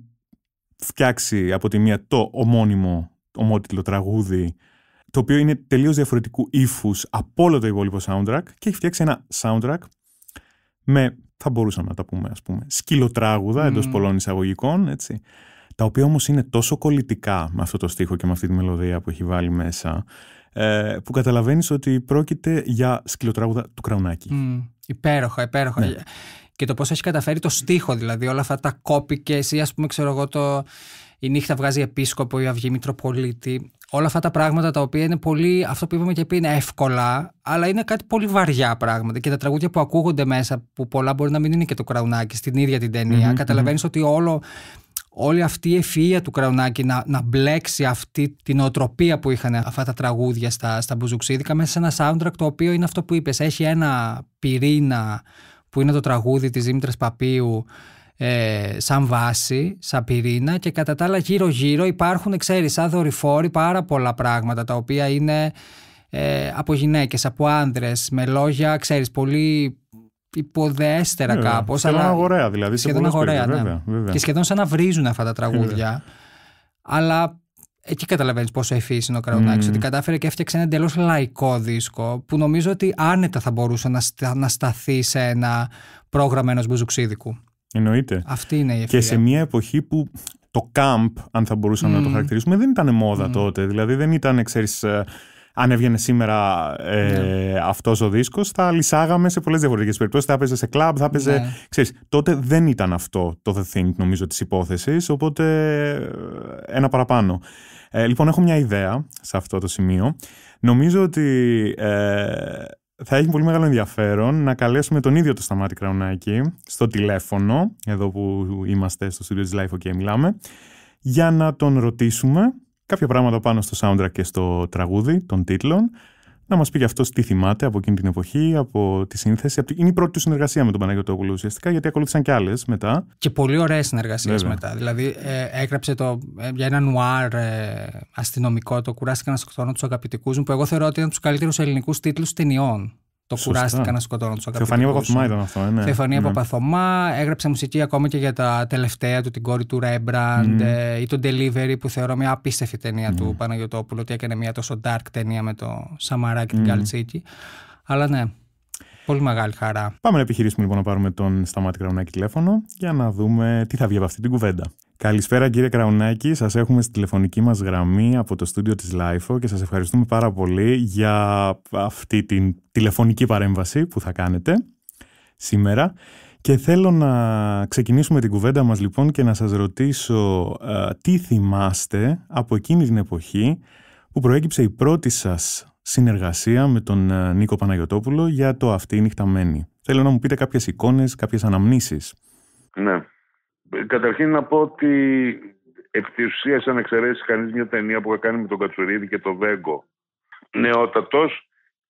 φτιάξει από τη μία το ομώνυμο ομότιτλο τραγούδι το οποίο είναι τελείως διαφορετικού ύφους από όλο το υπόλοιπο soundtrack και έχει φτιάξει ένα soundtrack με, θα μπορούσαμε να τα πούμε ας πούμε, σκυλοτράγουδα mm. εντός πολλών εισαγωγικών, έτσι, τα οποία όμως είναι τόσο κολλητικά με αυτό το στίχο και με αυτή τη μελωδία που έχει βάλει μέσα, ε, που καταλαβαίνεις ότι πρόκειται για σκυλοτράγουδα του Κραουνάκη. Mm. Υπέροχα, υπέροχα. Ναι. Και το πώς έχει καταφέρει το στίχο, δηλαδή όλα αυτά τα κόπικες ή ας πούμε ξέρω εγώ το... Η νύχτα βγάζει επίσκοπο ή αυγή Μητροπολίτη όλα αυτά τα πράγματα τα οποία είναι πολύ, αυτό που είπαμε και πει, είναι εύκολα, αλλά είναι κάτι πολύ βαριά πράγματα. Και τα τραγούδια που ακούγονται μέσα, που πολλά μπορεί να μην είναι και το κραουνάκι στην ίδια την ταινία, mm-hmm, καταλαβαίνει mm-hmm. ότι όλο, όλη αυτή η ευφυΐα του κραουνάκι να, να μπλέξει αυτή την οτροπία που είχαν αυτά τα τραγούδια στα, στα μπουζουξίδικα μέσα σε ένα soundtrack το οποίο είναι αυτό που είπες. Έχει ένα πυρήνα που είναι το τραγούδι της Δήμητρας Παπίου ε, σαν βάση, σαν πυρήνα και κατά τα άλλα γύρω-γύρω υπάρχουν, ξέρεις, σαν δορυφόροι πάρα πολλά πράγματα τα οποία είναι ε, από γυναίκες, από άνδρες, με λόγια, ξέρεις, πολύ υποδέστερα κάπω. κάπως. Σχεδόν αλλά... αγοραία δηλαδή. Σχεδόν αγοραία, ναι. βέβαια, Και σχεδόν σαν να βρίζουν αυτά τα τραγούδια. αλλά εκεί καταλαβαίνεις πόσο ευφύ είναι ο Κραουνάκη. Ότι κατάφερε και έφτιαξε ένα εντελώς λαϊκό δίσκο που νομίζω ότι άνετα θα μπορούσε να, να σταθεί σε ένα πρόγραμμα ενός μπουζουξίδικου. Εννοείται. Αυτή είναι η ευκαιρία. Και σε μια εποχή που το camp, αν θα μπορούσαμε να το χαρακτηρίσουμε, δεν ήταν μόδα τότε. Δηλαδή δεν ήταν, ξέρεις, ε, αν έβγαινε σήμερα ε, ναι. αυτός ο δίσκος, θα λυσάγαμε σε πολλές διαφορετικές περιπτώσεις. Θα έπαιζε σε κλαμπ, θα έπαιζε. Ναι. Ξέρεις, τότε δεν ήταν αυτό το The thing, νομίζω, της υπόθεσης. Οπότε ε, ένα παραπάνω. Ε, λοιπόν, έχω μια ιδέα σε αυτό το σημείο. Νομίζω ότι ε, θα έχει πολύ μεγάλο ενδιαφέρον να καλέσουμε τον ίδιο το Σταμάτη Κραουνάκη στο τηλέφωνο, εδώ που είμαστε στο studio της Life OK μιλάμε, για να τον ρωτήσουμε κάποια πράγματα πάνω στο soundtrack και στο τραγούδι των τίτλων να μας πει γι' αυτό τι θυμάται από εκείνη την εποχή, από τη σύνθεση. Είναι η πρώτη του συνεργασία με τον Παναγιώτοπουλο ουσιαστικά, γιατί ακολούθησαν και άλλες μετά. Και πολύ ωραίες συνεργασίες μετά. Δηλαδή, ε, έγραψε το, ε, για ένα νουάρ ε, αστυνομικό, το Κουράστηκα να σκοτώνω τους αγαπητικούς μου, που εγώ θεωρώ ότι ήταν τους καλύτερους ελληνικούς τίτλους ταινιών το Σωστά. κουράστηκα να σκοτώνω του αγαπητού. Θεοφανία Παπαθωμά ήταν αυτό, ε, ναι. Θεοφανία ναι. Παπαθωμά. Έγραψε μουσική ακόμα και για τα τελευταία του, την κόρη του ρεμπραντ mm. ή τον Delivery που θεωρώ μια απίστευτη ταινία mm. του ναι. Παναγιωτόπουλου ότι έκανε μια τόσο dark ταινία με το Σαμαρά και την Καλτσίκη. Αλλά ναι, πολύ μεγάλη χαρά. Πάμε να επιχειρήσουμε λοιπόν να πάρουμε τον Σταμάτη Κραουνάκη τηλέφωνο για να δούμε τι θα βγει από αυτή την κουβέντα. Καλησπέρα κύριε Κραουνάκη, σας έχουμε στη τηλεφωνική μας γραμμή από το στούντιο της Lifeo και σας ευχαριστούμε πάρα πολύ για αυτή την τηλεφωνική παρέμβαση που θα κάνετε σήμερα. Και θέλω να ξεκινήσουμε την κουβέντα μας λοιπόν και να σας ρωτήσω ε, τι θυμάστε από εκείνη την εποχή που προέκυψε η πρώτη σας συνεργασία με τον ε, Νίκο Παναγιωτόπουλο για το «Αυτή η νυχταμένη». Θέλω να μου πείτε κάποιες εικόνες, κάποιες αναμνήσεις. Ναι. Καταρχήν να πω ότι επί της ουσίας, αν εξαιρέσεις κανείς μια ταινία που κάνει με τον Κατσουρίδη και τον Βέγκο, νεότατος,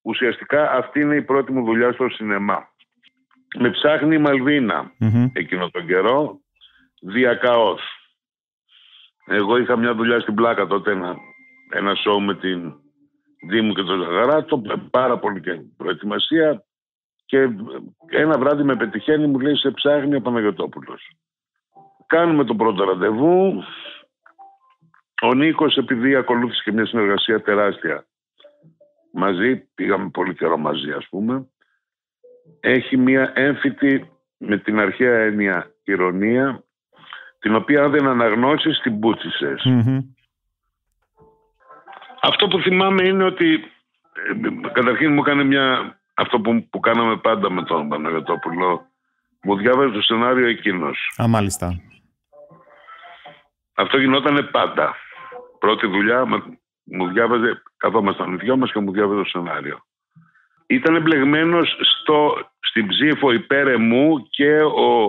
ουσιαστικά αυτή είναι η πρώτη μου δουλειά στο σινεμά. Με ψάχνει η Μαλβίνα εκείνο τον καιρό, διακαώ. Εγώ είχα μια δουλειά στην πλάκα τότε, ένα, ένα σοου με την Δήμου και τον Ζαγαράτο, πάρα πολύ και προετοιμασία. Και ένα βράδυ με πετυχαίνει, μου λέει: Σε ψάχνει ο Παναγιοτόπουλος. Κάνουμε το πρώτο ραντεβού. Ο Νίκος επειδή ακολούθησε και μια συνεργασία τεράστια μαζί, πήγαμε πολύ καιρό μαζί ας πούμε, έχει μια έμφυτη με την αρχαία έννοια ηρωνία, την οποία αν δεν αναγνώσεις την πουτσισε Αυτό που θυμάμαι είναι ότι ε, καταρχήν μου κάνει μια, αυτό που, που κάναμε πάντα με τον Παναγιωτόπουλο, μου διάβαζε το σενάριο εκείνος. Α, μάλιστα. Αυτό γινόταν πάντα. Πρώτη δουλειά μου διάβαζε, καθόμασταν οι δυο μας και μου διάβαζε το σενάριο. Ήταν εμπλεγμένο στην ψήφο υπέρ μου και ο,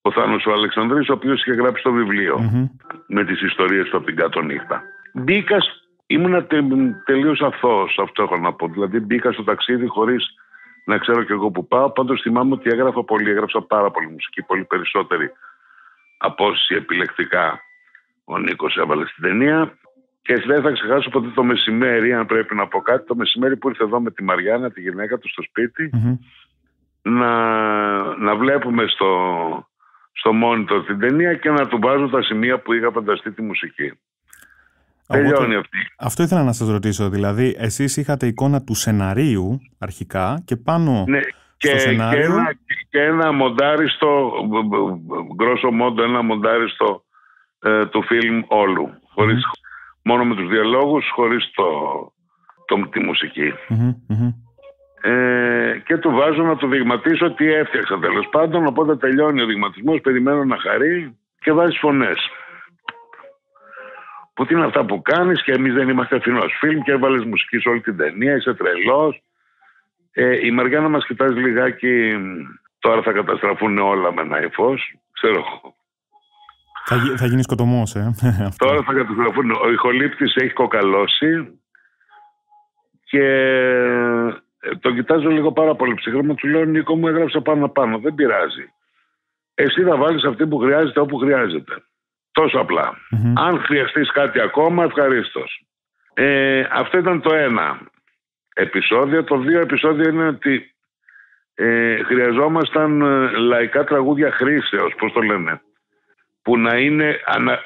ο Θάνος ο Αλεξανδρής, ο οποίος είχε γράψει το βιβλιο με τις ιστορίες του από την νύχτα. Μπήκα, ήμουν τε, τελείως αθώος, αυτό έχω να πω. Δηλαδή μπήκα στο ταξίδι χωρίς να ξέρω κι εγώ που πάω. Πάντως θυμάμαι ότι έγραφα πολύ, έγραψα πάρα πολύ μουσική, πολύ περισσότερη από όσοι επιλεκτικά ο Νίκος έβαλε στην ταινία. Και δεν θα ξεχάσω ποτέ το μεσημέρι, αν πρέπει να πω κάτι, το μεσημέρι που ήρθε εδώ με τη Μαριάννα, τη γυναίκα του, στο σπιτι να, να βλέπουμε στο, στο monitor την ταινία και να του βάζω τα σημεία που είχα φανταστεί τη μουσική. Τελειώνει αυτή. Αυτό ήθελα να σας ρωτήσω, δηλαδή εσείς είχατε εικόνα του σεναρίου αρχικά και πάνω ναι, και, στο σενάριο... Και ένα, και ένα μοντάριστο, γκρόσο μόντο, ένα μοντάριστο ε, του φιλμ όλου. Μόνο με τους διαλόγους, χωρίς το, το, τη μουσικη Ε, και του βάζω να του δειγματίσω τι έφτιαξα τέλος πάντων. Οπότε τελειώνει ο δειγματισμός, περιμένω να χαρεί και βάζει φωνές. Που τι είναι αυτά που κάνεις, και εμείς δεν είμαστε αφινός φιλμ και έβαλες μουσική σε όλη την ταινία, είσαι τρελός. Ε, η Μαριάννα μας κοιτάζει λιγάκι. Τώρα θα καταστραφούν όλα με ένα υφός, Ξέρω θα, θα γίνει σκοτωμός, ε. Τώρα θα καταστραφούν. Ο ηχολήπτης έχει κοκαλώσει και ε, τον κοιτάζω λίγο πάρα πολύ ψυχρό του λέω Νίκο, μου έγραψε πανω πάνω-πάνω. Δεν πειράζει. Εσύ θα βάλεις αυτή που χρειάζεται όπου χρειάζεται. Τόσο Αν χρειαστείς κάτι ακόμα, ευχαρίστως. Ε, αυτό ήταν το ένα επεισόδιο. Το δύο επεισόδιο είναι ότι ε, χρειαζόμασταν ε, λαϊκά τραγούδια χρήσεως, πώς το λένε που να είναι ανα,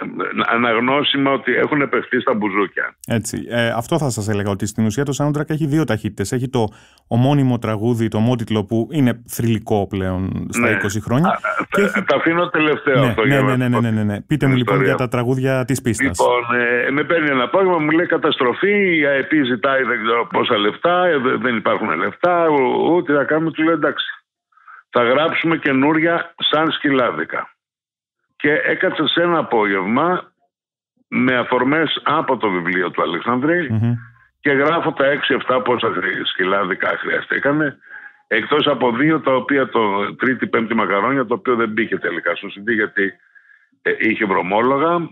αναγνώσιμα ότι έχουν παιχτεί στα μπουζούκια. Έτσι. αυτό θα σας έλεγα, ότι στην ουσία το soundtrack έχει δύο ταχύτητες. Έχει το ομώνυμο τραγούδι, το μότιτλο που είναι θρηλυκό πλέον στα 20 χρόνια. Α, και έχει... Τα αφήνω τελευταίο ναι, αυτό. Ναι, ναι, ναι, ναι, ναι, Πείτε μου λοιπόν για τα τραγούδια της πίστας. Λοιπόν, ε, με παίρνει ένα πράγμα, μου λέει καταστροφή, η ΑΕΠ ζητάει δεν πόσα λεφτά, δεν υπάρχουν λεφτά, ούτε να κάνουμε, του λέει εντάξει. Θα γράψουμε καινούρια σαν σκυλάδικα και έκατσα σε ένα απόγευμα με αφορμές από το βιβλίο του αλεξανδρη και γράφω τα 6-7 πόσα σκυλάδικα χρειαστήκανε εκτός από δύο τα οποία το τρίτη-πέμπτη μακαρόνια το οποίο δεν μπήκε τελικά στο Συντή γιατί ε, είχε βρωμόλογα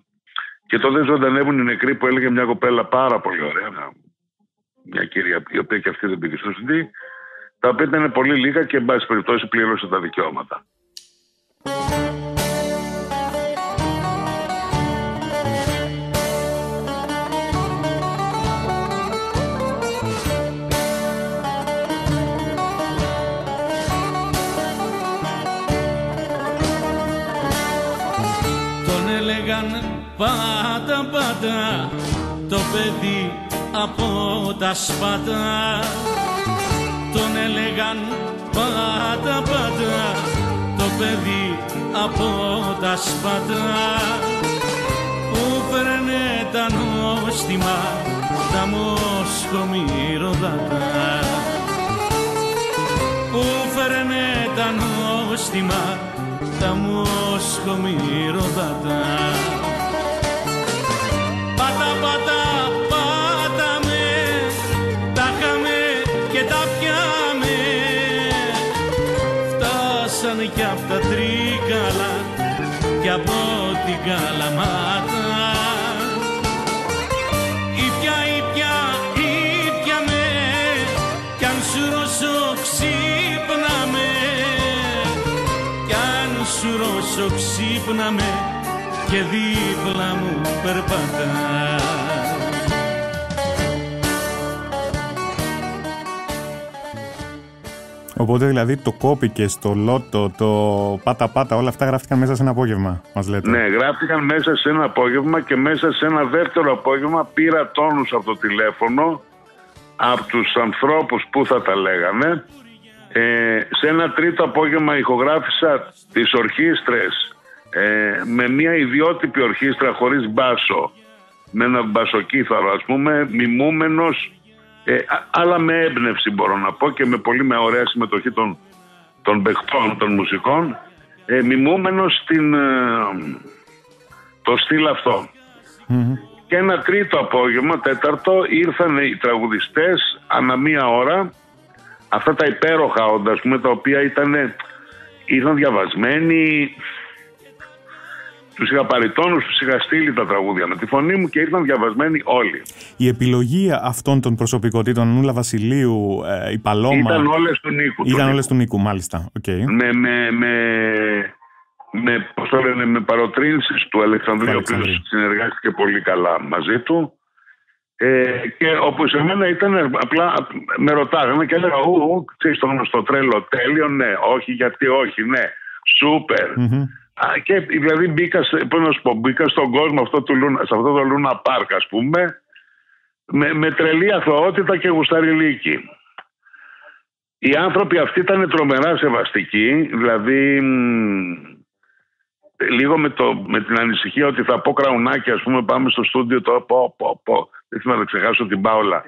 και τότε ζωντανεύουν οι νεκροί που έλεγε μια κοπέλα πάρα πολύ ωραία μια κυρία η οποία και αυτή δεν πήγε στο συντή τα οποία ήταν πολύ λίγα και εν πάση περιπτώσει πλήρωσε τα δικαιώματα. παιδί από τα σπάτα τον έλεγαν πάντα πάντα το παιδί από τα σπάτα που φέρνε τα νόστιμα τα μοσχομυρωδάτα που φέρνε τα νόστιμα τα μοσκομυρωδάτα από την Καλαμάτα Ήπια, ήπια, ήπια με κι αν σου ρώσω ξύπναμε κι αν σου ρώσω με και δίπλα μου περπατάς Οπότε δηλαδή το κόπηκε, το λότο, το πάτα-πάτα, όλα αυτά γράφτηκαν μέσα σε ένα απόγευμα, μας λέτε. Ναι, γράφτηκαν μέσα σε ένα απόγευμα και μέσα σε ένα δεύτερο απόγευμα πήρα τόνους από το τηλέφωνο από τους ανθρώπους που θα τα λέγανε. Ε, σε ένα τρίτο απόγευμα ηχογράφησα τις ορχήστρες ε, με μια ιδιότυπη ορχήστρα χωρίς μπάσο με ένα μπασοκύθαρο ας πούμε μιμούμενος ε, αλλά με έμπνευση μπορώ να πω και με πολύ με ωραία συμμετοχή των, των παιχτών, των μουσικών ε, μιμούμενος στην, ε, το στυλ αυτο Και ένα τρίτο απόγευμα, τέταρτο, ήρθαν οι τραγουδιστές ανά μία ώρα αυτά τα υπέροχα όντα, τα οποία ήταν, ήταν διαβασμένοι, τους είχα πάρει τόνους, τους είχα στείλει τα τραγούδια με τη φωνή μου και ήρθαν διαβασμένοι όλοι. Η επιλογή αυτών των προσωπικότητων, Νούλα Βασιλείου, ε, η Παλώμα. Ήταν όλες του Νίκου. Ήταν όλες του Νίκου, μάλιστα. Okay. Με, με, με, με, του Αλεξανδρίου, ο οποίος συνεργάστηκε πολύ καλά μαζί του. Ε, και όπως εμένα ήταν ε, απλά με ρωτάγανε και έλεγα ου, ου, ξέρεις το γνωστό τρέλο τέλειο, ναι, όχι γιατί όχι, ναι, σουπερ και δηλαδή μπήκα, πώς πω, μπήκα στον κόσμο αυτό του Λούνα, σε αυτό το Λούνα Πάρκ ας πούμε με, με τρελή αθωότητα και γουσταριλίκη. Οι άνθρωποι αυτοί ήταν τρομερά σεβαστικοί, δηλαδή λίγο με, το, με την ανησυχία ότι θα πω κραουνάκι ας πούμε πάμε στο στούντιο το πω πω πω δεν θυμάμαι να ξεχάσω την Πάολα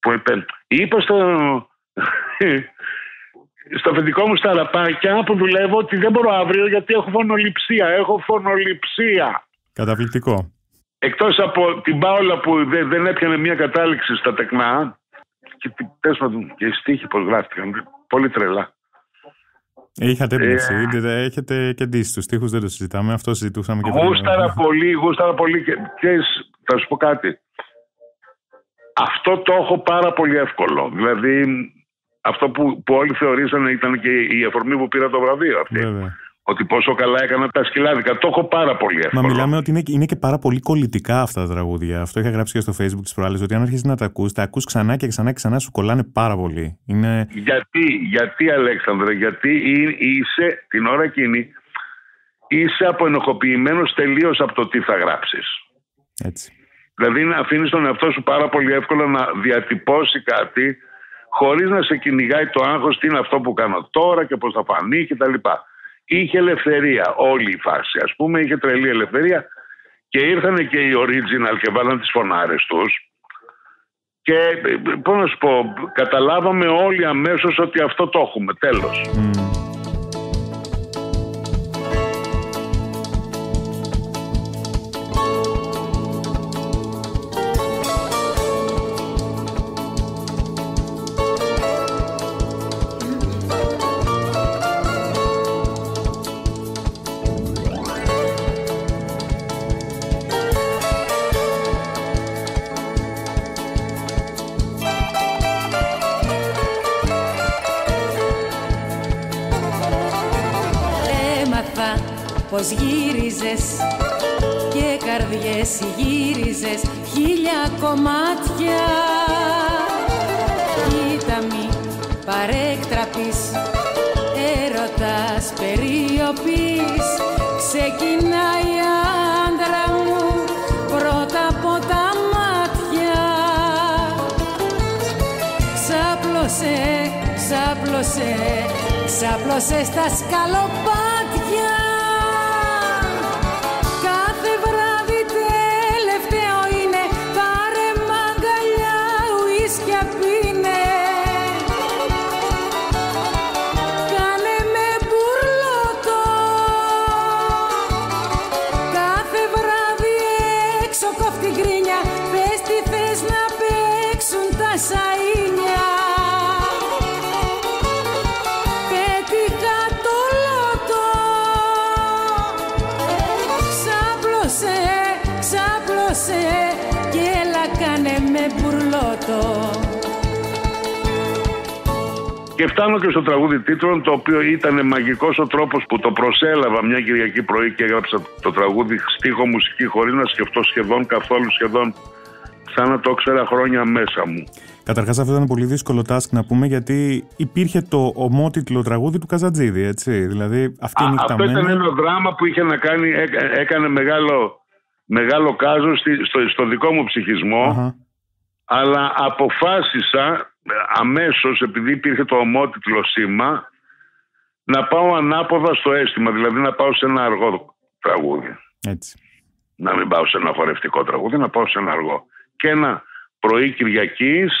που είπε, είπε στο στο παιδικό μου στα ραπάκια που δουλεύω ότι δεν μπορώ αύριο γιατί έχω φωνοληψία. Έχω φωνοληψία. Καταπληκτικό. Εκτός από την Πάολα που δεν, δεν έπιανε μια κατάληξη στα τεκνά. Και τέλος πάντων και οι στίχοι γράφτηκαν. Πολύ τρελά. Ε, είχατε έμπνευση, ε, έχετε ντύσει του τείχου, δεν το συζητάμε. Αυτό συζητούσαμε και πριν. Γούσταρα ναι. πολύ, γούσταρα πολύ. Και, και, θα σου πω κάτι. Αυτό το έχω πάρα πολύ εύκολο. Δηλαδή, αυτό που, που όλοι θεωρήσανε ήταν και η αφορμή που πήρα το βραβείο αυτή. Ότι πόσο καλά έκανα τα σκυλάδικα. Το έχω πάρα πολύ εύκολο. Μα μιλάμε ότι είναι, είναι και πάρα πολύ κολλητικά αυτά τα τραγούδια. Αυτό είχα γράψει και στο Facebook τη προάλλες. Ότι αν αρχίσεις να τα ακούς, τα ακούς ξανά και ξανά και ξανά σου κολλάνε πάρα πολύ. Είναι... Γιατί, γιατί Αλέξανδρε, γιατί είσαι την ώρα εκείνη είσαι αποενοχοποιημένος τελείως από το τι θα γράψεις. Έτσι. Δηλαδή αφήνεις τον εαυτό σου πάρα πολύ εύκολα να διατυπώσει κάτι χωρίς να σε κυνηγάει το άγχος τι είναι αυτό που κάνω τώρα και πώς θα φανεί κτλ. Είχε ελευθερία όλη η φάση, ας πούμε, είχε τρελή ελευθερία και ήρθανε και οι original και βάλαν τις φωνάρες τους. Και ε, πώς να σου πω, καταλάβαμε όλοι αμέσως ότι αυτό το έχουμε. Τέλος. ξάπλωσε, ξάπλωσε, ξάπλωσε στα σκαλοπάτια Και φτάνω και στο τραγούδι τίτλων, το οποίο ήταν μαγικός ο τρόπος που το προσέλαβα μια Κυριακή πρωί και έγραψα το τραγούδι στίχο μουσική χωρίς να σκεφτώ σχεδόν καθόλου σχεδόν σαν να το ήξερα χρόνια μέσα μου. Καταρχάς, αυτό ήταν πολύ δύσκολο task να πούμε, γιατί υπήρχε το ομότιτλο τραγούδι του Καζατζίδη, έτσι. Δηλαδή, αυτή η νύχτα Αυτό ήταν ένα δράμα που είχε να κάνει, έκανε μεγάλο, μεγάλο κάζο στο, στο δικό μου ψυχισμο Αλλά αποφάσισα ε, αμέσως επειδή υπήρχε το ομότιτλο σήμα να πάω ανάποδα στο αίσθημα, δηλαδή να πάω σε ένα αργό τραγούδι. Έτσι. Να μην πάω σε ένα φορευτικό τραγούδι, να πάω σε ένα αργό. Και ένα πρωί Κυριακής,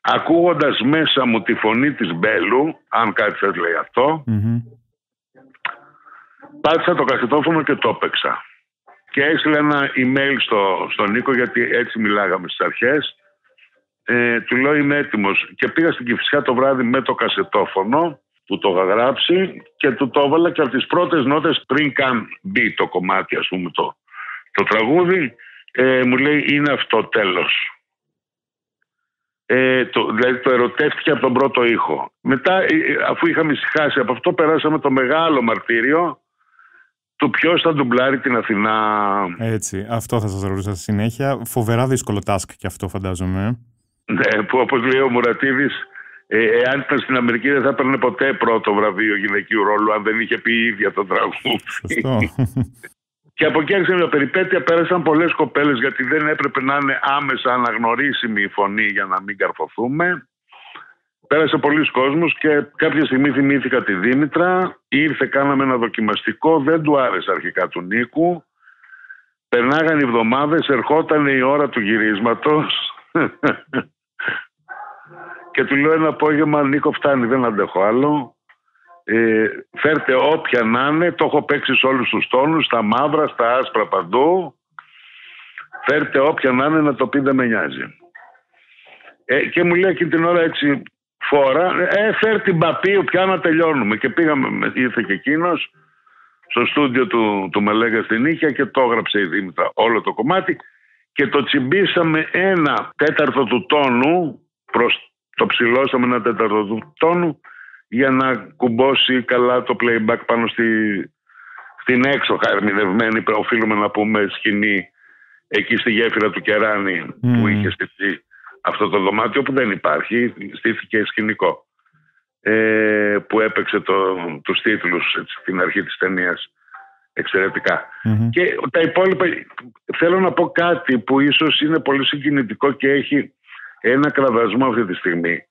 ακούγοντας μέσα μου τη φωνή της Μπέλου, αν κάτι σας λέει πάτησα το καθετόφωνο και το έπαιξα. Και έστειλε ένα email στο, στον Νίκο, γιατί έτσι μιλάγαμε στις αρχές, ε, του λέω είμαι έτοιμος. Και πήγα στην Κυφσιά το βράδυ με το κασετόφωνο που το είχα γράψει και του το έβαλα και από τις πρώτες νότες πριν καν μπει το κομμάτι, ας πούμε το, τραγούδι, ε, μου λέει είναι αυτό τέλος. Ε, το, δηλαδή το ερωτεύτηκε από τον πρώτο ήχο. Μετά, ε, ε, αφού είχαμε ησυχάσει από αυτό, περάσαμε το μεγάλο μαρτύριο του ποιος θα ντουμπλάρει την Αθηνά. Έτσι, αυτό θα σας ρωτήσω στη συνέχεια. Φοβερά δύσκολο task και αυτό, φαντάζομαι. Ναι, που όπως λέει ο Μουρατίδης, ε, εάν ήταν στην Αμερική δεν θα έπαιρνε ποτέ πρώτο βραβείο γυναικείου ρόλου, αν δεν είχε πει η ίδια το τραγούδι. και από εκεί άρχισε μια περιπέτεια. Πέρασαν πολλές κοπέλες γιατί δεν έπρεπε να είναι άμεσα αναγνωρίσιμη η φωνή για να μην καρφωθούμε. Πέρασε πολλοί κόσμος και κάποια στιγμή θυμήθηκα τη Δήμητρα. Ήρθε, κάναμε ένα δοκιμαστικό. Δεν του άρεσε αρχικά του Νίκου. Περνάγαν οι εβδομάδες, ερχόταν η ώρα του γυρίσματος. Και του λέω ένα απόγευμα, Νίκο φτάνει, δεν αντέχω άλλο. Ε, φέρτε όποια να είναι, το έχω παίξει σε όλους τους τόνους, στα μαύρα, στα άσπρα παντού. Φέρτε όποια να είναι να το πείτε δεν με νοιάζει. Ε, και μου λέει εκείνη την ώρα έτσι φορά, ε, φέρ την παπίου πια να τελειώνουμε. Και πήγαμε, ήρθε και εκείνος στο στούντιο του, του Μελέγα στην Ήχια και το έγραψε η Δήμητρα όλο το κομμάτι και το τσιμπήσαμε ένα τέταρτο του τόνου προς το ψηλώσαμε ένα τέταρτο του τόνου για να κουμπώσει καλά το playback πάνω στη, στην έξω χαρμιδευμένη οφείλουμε να πούμε σκηνή εκεί στη γέφυρα του Κεράνη που mm. είχε στηθεί αυτό το δωμάτιο που δεν υπάρχει στήθηκε σκηνικό ε, που έπαιξε το, τους τίτλους έτσι, στην αρχή της ταινίας εξαιρετικα Και τα υπόλοιπα, θέλω να πω κάτι που ίσως είναι πολύ συγκινητικό και έχει ένα κραδασμό αυτή τη στιγμή.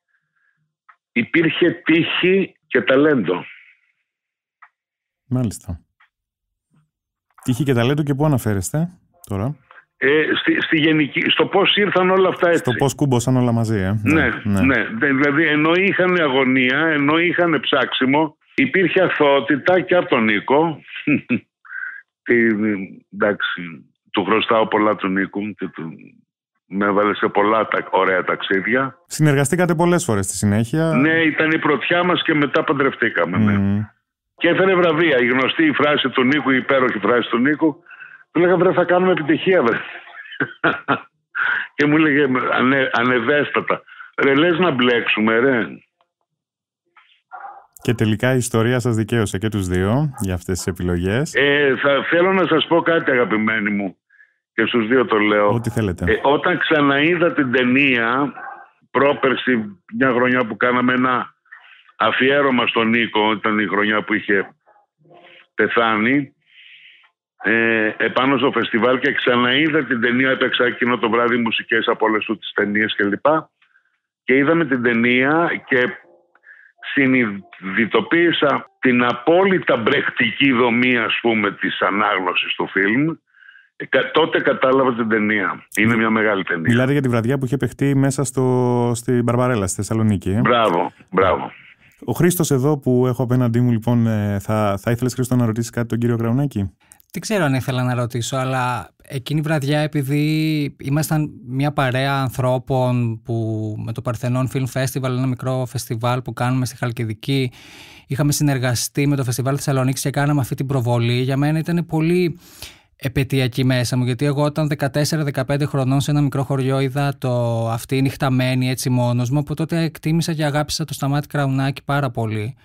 Υπήρχε τύχη και ταλέντο. Μάλιστα. Τύχη και ταλέντο και πού αναφέρεστε τώρα. Ε, στη, στη, γενική, στο πώς ήρθαν όλα αυτά έτσι. Στο πώς κουμπώσαν όλα μαζί. Ε? Ναι, ναι, ναι. ναι. Δηλαδή ενώ είχαν αγωνία, ενώ είχαν ψάξιμο, υπήρχε αθωότητα και από τον Νίκο τι, εντάξει, του χρωστάω πολλά του Νίκου και του, με έβαλες σε πολλά τα, ωραία ταξίδια. Συνεργαστήκατε πολλές φορές στη συνέχεια. Ναι, ήταν η πρωτιά μας και μετά παντρευτήκαμε. Ναι. Και έφερε βραβεία. Η γνωστή φράση του Νίκου, η υπέροχη φράση του Νίκου. Του λέγανε βρε, θα κάνουμε επιτυχία, βρε. και μου έλεγε ανε, ανεβέστατα. Ρε, λες να μπλέξουμε, ρε. Και τελικά η ιστορία σας δικαίωσε και τους δύο για αυτές τις επιλογές. Ε, θα θέλω να σας πω κάτι αγαπημένοι μου και στους δύο το λέω. Ό,τι θέλετε. Ε, όταν ξαναείδα την ταινία πρόπερση μια χρονιά που κάναμε ένα αφιέρωμα στον Νίκο ήταν η χρονιά που είχε πεθάνει ε, επάνω στο φεστιβάλ και ξαναείδα την ταινία έπαιξα εκείνο το βράδυ μουσικές από όλες τους τις ταινίες κλπ. Και, και είδαμε την ταινία και συνειδητοποίησα την απόλυτα μπρεκτική δομή ας πούμε της ανάγνωσης του φιλμ ε, τότε κατάλαβα την ταινία. Είναι μια μεγάλη ταινία. Μιλάτε για τη βραδιά που είχε παιχτεί μέσα στο, στην Μπαρμπαρέλα, στη Θεσσαλονίκη. Μπράβο, μπράβο. Ο Χρήστος εδώ που έχω απέναντί μου, λοιπόν, ε, θα, θα ήθελες Χρήστο να ρωτήσεις κάτι τον κύριο Κραουνάκη. Δεν ξέρω αν ήθελα να ρωτήσω, αλλά εκείνη η βραδιά επειδή ήμασταν μια παρέα ανθρώπων που με το Παρθενών Film Festival, ένα μικρό φεστιβάλ που κάνουμε στη Χαλκιδική, είχαμε συνεργαστεί με το Φεστιβάλ Θεσσαλονίκης και κάναμε αυτή την προβολή. Για μένα ήταν πολύ επαιτειακή μέσα μου, γιατί εγώ όταν 14-15 χρονών σε ένα μικρό χωριό είδα το αυτή νυχταμένη έτσι μόνος μου, από τότε εκτίμησα και αγάπησα το Σταμάτη Κραουνάκι πάρα πολύ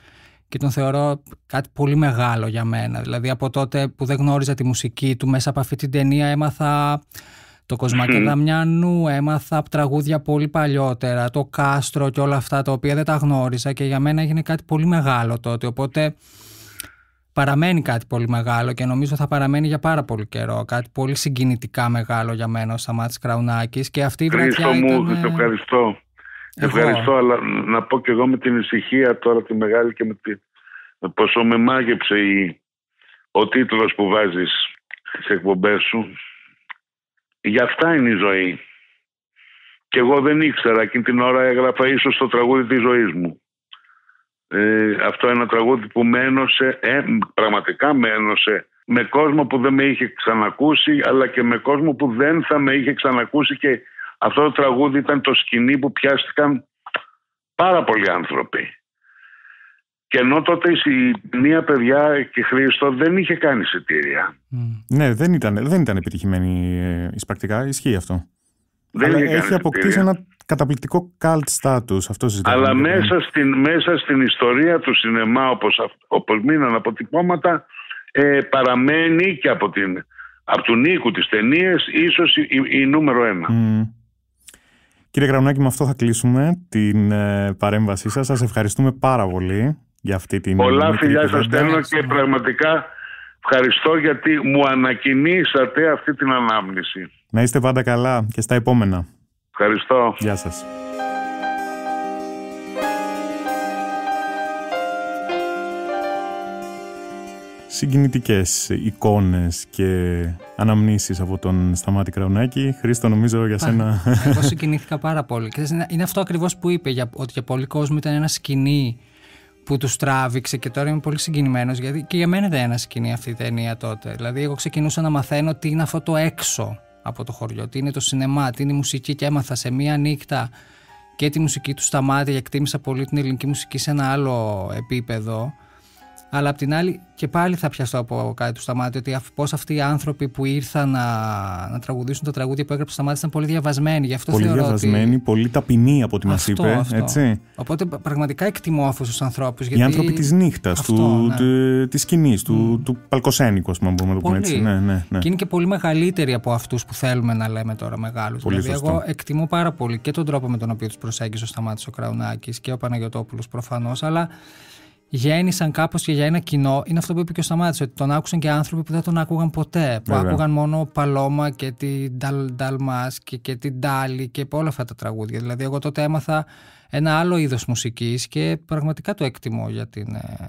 και τον θεωρώ κάτι πολύ μεγάλο για μένα. Δηλαδή από τότε που δεν γνώριζα τη μουσική του, μέσα από αυτή την ταινία έμαθα το Κοσμάκη Δαμιανού, έμαθα από τραγούδια πολύ παλιότερα, το Κάστρο και όλα αυτά τα οποία δεν τα γνώριζα και για μένα έγινε κάτι πολύ μεγάλο τότε. Οπότε παραμένει κάτι πολύ μεγάλο και νομίζω θα παραμένει για πάρα πολύ καιρό. Κάτι πολύ συγκινητικά μεγάλο για μένα ο Σταμάτης Κραουνάκης και αυτή η βραδιά ευχαριστώ. Ευχαριστώ, αλλά να πω και εγώ με την ησυχία τώρα τη μεγάλη και με την... πόσο με μάγεψε η... ο τίτλος που βάζεις στις εκπομπές σου. Γι' αυτά είναι η ζωή. Και εγώ δεν ήξερα. Εκείνη την ώρα έγραφα ίσως το τραγούδι της ζωής μου. Ε, αυτό είναι ένα τραγούδι που με ένωσε, ε, πραγματικά με ένωσε με κόσμο που δεν με είχε ξανακούσει αλλά και με κόσμο που δεν θα με είχε ξανακούσει και αυτό το τραγούδι ήταν το σκηνή που πιάστηκαν πάρα πολλοί άνθρωποι. Και ενώ τότε η μία παιδιά και Χρήστο δεν είχε κάνει εισιτήρια. Ναι, δεν ήταν, δεν ήταν επιτυχημένη ε, εισπρακτικά, ισχύει αυτό. Δεν Αλλά έχει αποκτήσει ένα καταπληκτικό cult status. Αυτό Αλλά μέσα στην, μέσα στην ιστορία του σινεμά, όπως, όπως μείναν αποτυπώματα, ε, παραμένει και από, την, από του Νίκου τις ταινίε ίσως η, νούμερο ένα. Κύριε Γραμνάκη, με αυτό θα κλείσουμε την ε, παρέμβασή σας. Σας ευχαριστούμε πάρα πολύ για αυτή την... Πολλά φιλιά σας στέλνω και πραγματικά ευχαριστώ γιατί μου ανακοινήσατε αυτή την ανάμνηση. Να είστε πάντα καλά και στα επόμενα. Ευχαριστώ. Γεια σας. συγκινητικές εικόνες και αναμνήσεις από τον Σταμάτη Κραουνάκη. Χρήστο, νομίζω για σένα... Εγώ συγκινήθηκα πάρα πολύ. είναι αυτό ακριβώς που είπε, ότι για πολλοί κόσμο ήταν ένα σκηνή που τους τράβηξε και τώρα είμαι πολύ συγκινημένος γιατί και για μένα ήταν ένα σκηνή αυτή η ταινία τότε. Δηλαδή, εγώ ξεκινούσα να μαθαίνω τι είναι αυτό το έξω από το χωριό, τι είναι το σινεμά, τι είναι η μουσική και έμαθα σε μία νύχτα και τη μουσική του σταμάτη και εκτίμησα πολύ την ελληνική μουσική σε ένα άλλο επίπεδο. Αλλά απ' την άλλη και πάλι θα πιαστώ από κάτι του Σταμάτη ότι πώς αυτοί οι άνθρωποι που ήρθαν να, να τραγουδήσουν τα τραγούδια που έγραψε Σταμάτης ήταν πολύ διαβασμένοι. Γι αυτό πολύ διαβασμένοι, ότι... πολύ ταπεινοί από ό,τι μας είπε. Έτσι. Οπότε πραγματικά εκτιμώ αυτούς τους ανθρώπους. Γιατί... Οι άνθρωποι της νύχτας, της σκηνής, του, του Παλκοσένικου, ας πούμε, το πούμε έτσι. Ναι, ναι, ναι. Και είναι και πολύ μεγαλύτεροι από αυτούς που θέλουμε να λέμε τώρα μεγάλους. Δηλαδή, εγώ εκτιμώ πάρα πολύ και τον τρόπο με τον οποίο τους προσέγγισε ο Σταμάτης ο Κραουνάκης και ο Παναγιοτόπουλος προφανώς, αλλά γέννησαν κάπως και για ένα κοινό είναι αυτό που είπε και ο Σταμάτης, ότι τον άκουσαν και άνθρωποι που δεν τον άκουγαν ποτέ που άκουγαν μόνο Παλώμα και την Νταλ, και, και την Ντάλι και όλα αυτά τα τραγούδια δηλαδή εγώ τότε έμαθα ένα άλλο είδος μουσικής και πραγματικά το εκτιμώ για την, ε,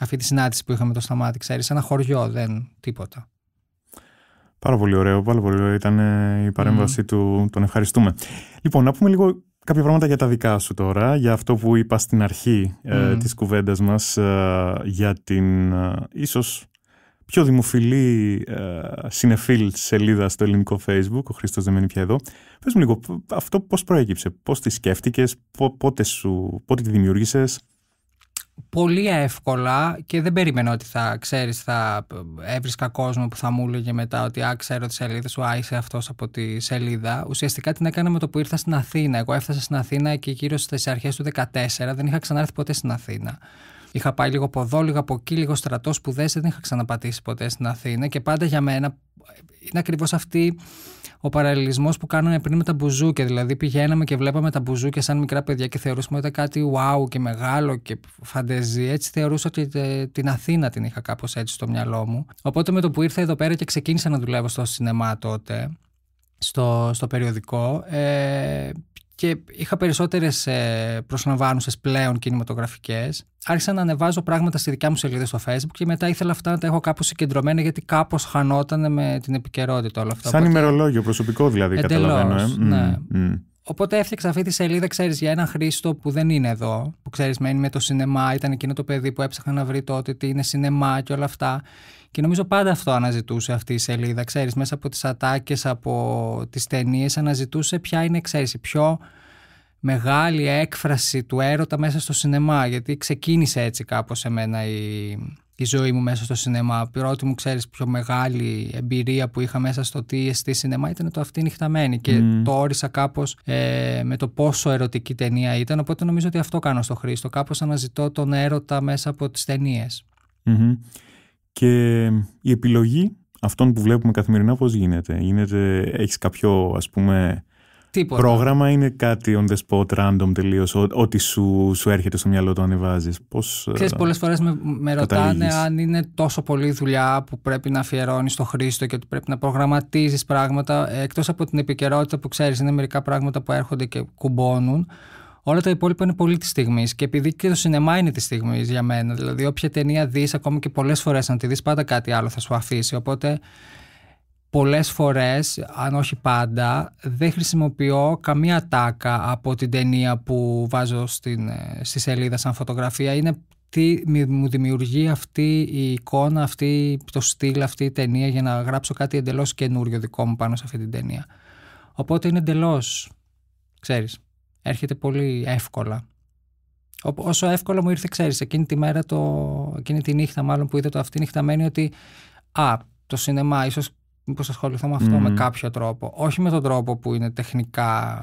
αυτή τη συνάντηση που είχαμε τον Σταμάτη ξέρεις ένα χωριό δεν τίποτα Πάρα πολύ ωραίο, πάρα πολύ ωραίο ήταν ε, η παρέμβαση του, τον ευχαριστούμε. Λοιπόν, να πούμε λίγο Κάποια πράγματα για τα δικά σου τώρα, για αυτό που είπα στην αρχή mm. ε, της κουβέντας μας, ε, για την ε, ίσως πιο δημοφιλή ε, συνεφίλ σελίδα στο ελληνικό facebook, ο Χρήστος δεν μένει πια εδώ. Πες μου λίγο, αυτό πώς προέκυψε, πώς τη σκέφτηκες, πότε, σου, πότε τη δημιούργησες πολύ εύκολα και δεν περίμενα ότι θα ξέρεις θα ε, έβρισκα κόσμο που θα μου έλεγε μετά ότι α ξέρω τη σελίδα σου, α είσαι αυτός από τη σελίδα ουσιαστικά την έκανα με το που ήρθα στην Αθήνα εγώ έφτασα στην Αθήνα και γύρω στις αρχές του 14 δεν είχα ξανάρθει ποτέ στην Αθήνα Είχα πάει λίγο από εδώ, λίγο από εκεί, λίγο στρατός, σπουδές. Δεν είχα ξαναπατήσει ποτέ στην Αθήνα και πάντα για μένα είναι ακριβώς αυτή ο παραλληλισμός που κάναμε πριν με τα μπουζούκια. Δηλαδή πηγαίναμε και βλέπαμε τα μπουζούκια σαν μικρά παιδιά και θεωρούσαμε ότι κάτι wow και μεγάλο και φαντεζή. Έτσι θεωρούσα ότι ε, την Αθήνα την είχα κάπως έτσι στο μυαλό μου. Οπότε με το που ήρθα εδώ πέρα και ξεκίνησα να δουλεύω στο σινεμά τότε, στο, στο περιοδικό, ε, και είχα περισσότερες προσλαμβάνουσες πλέον κινηματογραφικές. Άρχισα να ανεβάζω πράγματα στη δικιά μου σελίδα στο Facebook και μετά ήθελα αυτά να τα έχω κάπως συγκεντρωμένα γιατί κάπως χανόταν με την επικαιρότητα όλα αυτά. Σαν Οπότε... ημερολόγιο, προσωπικό δηλαδή, Εντελώς, καταλαβαίνω. Ε. Ναι. Οπότε έφτιαξα αυτή τη σελίδα, ξέρεις, για έναν Χρήστο που δεν είναι εδώ, που ξέρεις, μένει με το σινεμά, ήταν εκείνο το παιδί που έψαχνα να βρει τότε τι είναι σινεμά και όλα αυτά. Και νομίζω πάντα αυτό αναζητούσε αυτή η σελίδα. Ξέρεις, μέσα από τις ατάκες, από τις ταινίες, αναζητούσε ποια είναι, ξέρεις, η πιο μεγάλη έκφραση του έρωτα μέσα στο σινεμά. Γιατί ξεκίνησε έτσι κάπως σε η, η ζωή μου μέσα στο σινεμά. πρώτη μου, ξέρεις, πιο μεγάλη εμπειρία που είχα μέσα στο εστί σινεμά ήταν το αυτή νυχταμένη. Και το όρισα κάπως ε, με το πόσο ερωτική ταινία ήταν. Οπότε νομίζω ότι αυτό κάνω στο Χρήστο. Κάπως αναζητώ τον έρωτα μέσα από τις ταινιε και η επιλογή αυτών που βλέπουμε καθημερινά πώς γίνεται. γίνεται ε, έχεις κάποιο ας πούμε Τίποτα. πρόγραμμα, είναι κάτι on the spot, random τελείως, ό,τι σου, σου έρχεται στο μυαλό το ανεβάζεις. Πώς, ε, Ξέρεις, πολλές φορές με, με ρωτάνε αν είναι τόσο πολλή δουλειά που πρέπει να αφιερώνεις στο χρήστο και ότι πρέπει να προγραμματίζεις πράγματα, εκτός από την επικαιρότητα που ξέρεις, είναι μερικά πράγματα που έρχονται και κουμπώνουν. Όλα τα υπόλοιπα είναι πολύ της στιγμής. Και επειδή και το σινεμά είναι της στιγμής για μένα. Δηλαδή, όποια ταινία δεις, ακόμα και πολλές φορές να τη δεις, πάντα κάτι άλλο θα σου αφήσει. Οπότε, πολλές φορές, αν όχι πάντα, δεν χρησιμοποιώ καμία τάκα από την ταινία που βάζω στην, ε, στη σελίδα σαν φωτογραφία. Είναι τι μου δημιουργεί αυτή η εικόνα, αυτή, το στυλ, αυτή η ταινία για να γράψω κάτι εντελώς καινούριο δικό μου πάνω σε αυτή την ταινία. Οπότε είναι εντελώς. ξέρεις, έρχεται πολύ εύκολα. Όσο εύκολα μου ήρθε, ξέρεις, εκείνη τη μέρα, το, εκείνη τη νύχτα μάλλον που είδα το αυτή μένει ότι α, το σινεμά ίσως μήπως ασχοληθώ με αυτό mm. με κάποιο τρόπο. Όχι με τον τρόπο που είναι τεχνικά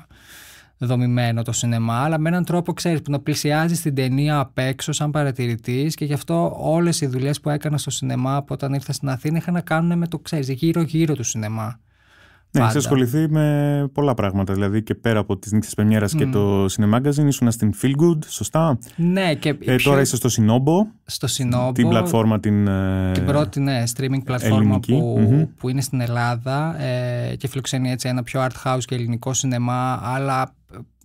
δομημένο το σινεμά, αλλά με έναν τρόπο, ξέρεις που να πλησιάζει την ταινία απ' έξω σαν παρατηρητής και γι' αυτό όλες οι δουλειές που έκανα στο σινεμά από όταν ήρθα στην Αθήνα είχαν να κάνουν με το, ξέρεις, γυρω γύρω-γύρω του σινεμά. Ναι, έχεις ασχοληθεί με πολλά πράγματα. Δηλαδή και πέρα από τις νύχτες Πεμιέρα mm. και το cinemagazine ήσουν στην Feel Good, σωστά. Ναι, και. Ε, τώρα είσαι στο Σινόμπο. Στο Σινόμπο. Την πλατφόρμα την. Ε, την πρώτη ναι, streaming πλατφόρμα που, που είναι στην Ελλάδα ε, και φιλοξενεί έτσι ένα πιο art house και ελληνικό σινεμά, αλλά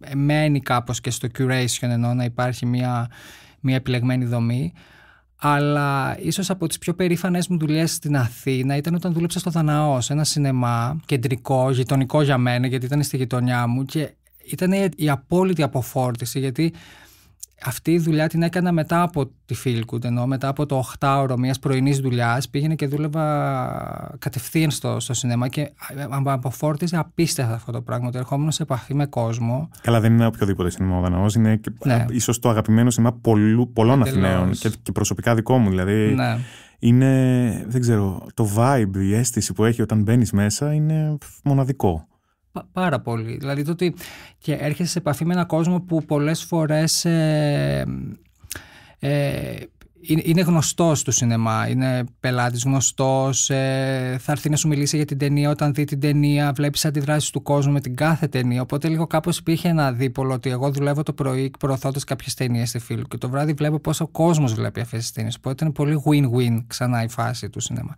ε, μένει κάπως και στο curation ενώ να υπάρχει μια, μια επιλεγμένη δομή. Αλλά ίσως από τις πιο περήφανες μου δουλειές στην Αθήνα ήταν όταν δούλεψα στο Δαναό, ένα σινεμά κεντρικό, γειτονικό για μένα, γιατί ήταν στη γειτονιά μου και ήταν η απόλυτη αποφόρτιση, γιατί αυτή η δουλειά την έκανα μετά από τη Φίλκουντ, ενώ μετά από το 8ωρο μιας πρωινής δουλειάς πήγαινε και δούλευα κατευθείαν στο, στο σινέμα και ε, ε, αποφόρτιζε απίστευτα αυτό το πράγμα. Το ερχόμουν σε επαφή με κόσμο. Καλά, δεν είναι οποιοδήποτε σινέμα ο Δανό. Είναι ίσως το αγαπημένο σινέμα πολλού, πολλών Εντελώς. Αθηναίων και, και προσωπικά δικό μου. Δηλαδή ναι. είναι, δεν ξέρω, το vibe, η αίσθηση που έχει όταν μπαίνεις μέσα είναι μοναδικό πάρα πολύ. Δηλαδή το ότι και έρχεσαι σε επαφή με έναν κόσμο που πολλές φορές ε, ε, είναι γνωστός του σινεμά, είναι πελάτης γνωστός, ε, θα έρθει να σου μιλήσει για την ταινία όταν δει την ταινία, βλέπεις αντιδράσεις του κόσμου με την κάθε ταινία, οπότε λίγο κάπως υπήρχε ένα δίπολο ότι εγώ δουλεύω το πρωί προωθώντας κάποιες ταινίες στη φίλου και το βράδυ βλέπω πόσο κόσμος βλέπει αυτές τις ταινίες, οπότε ήταν πολύ win-win ξανά η φάση του σινεμά.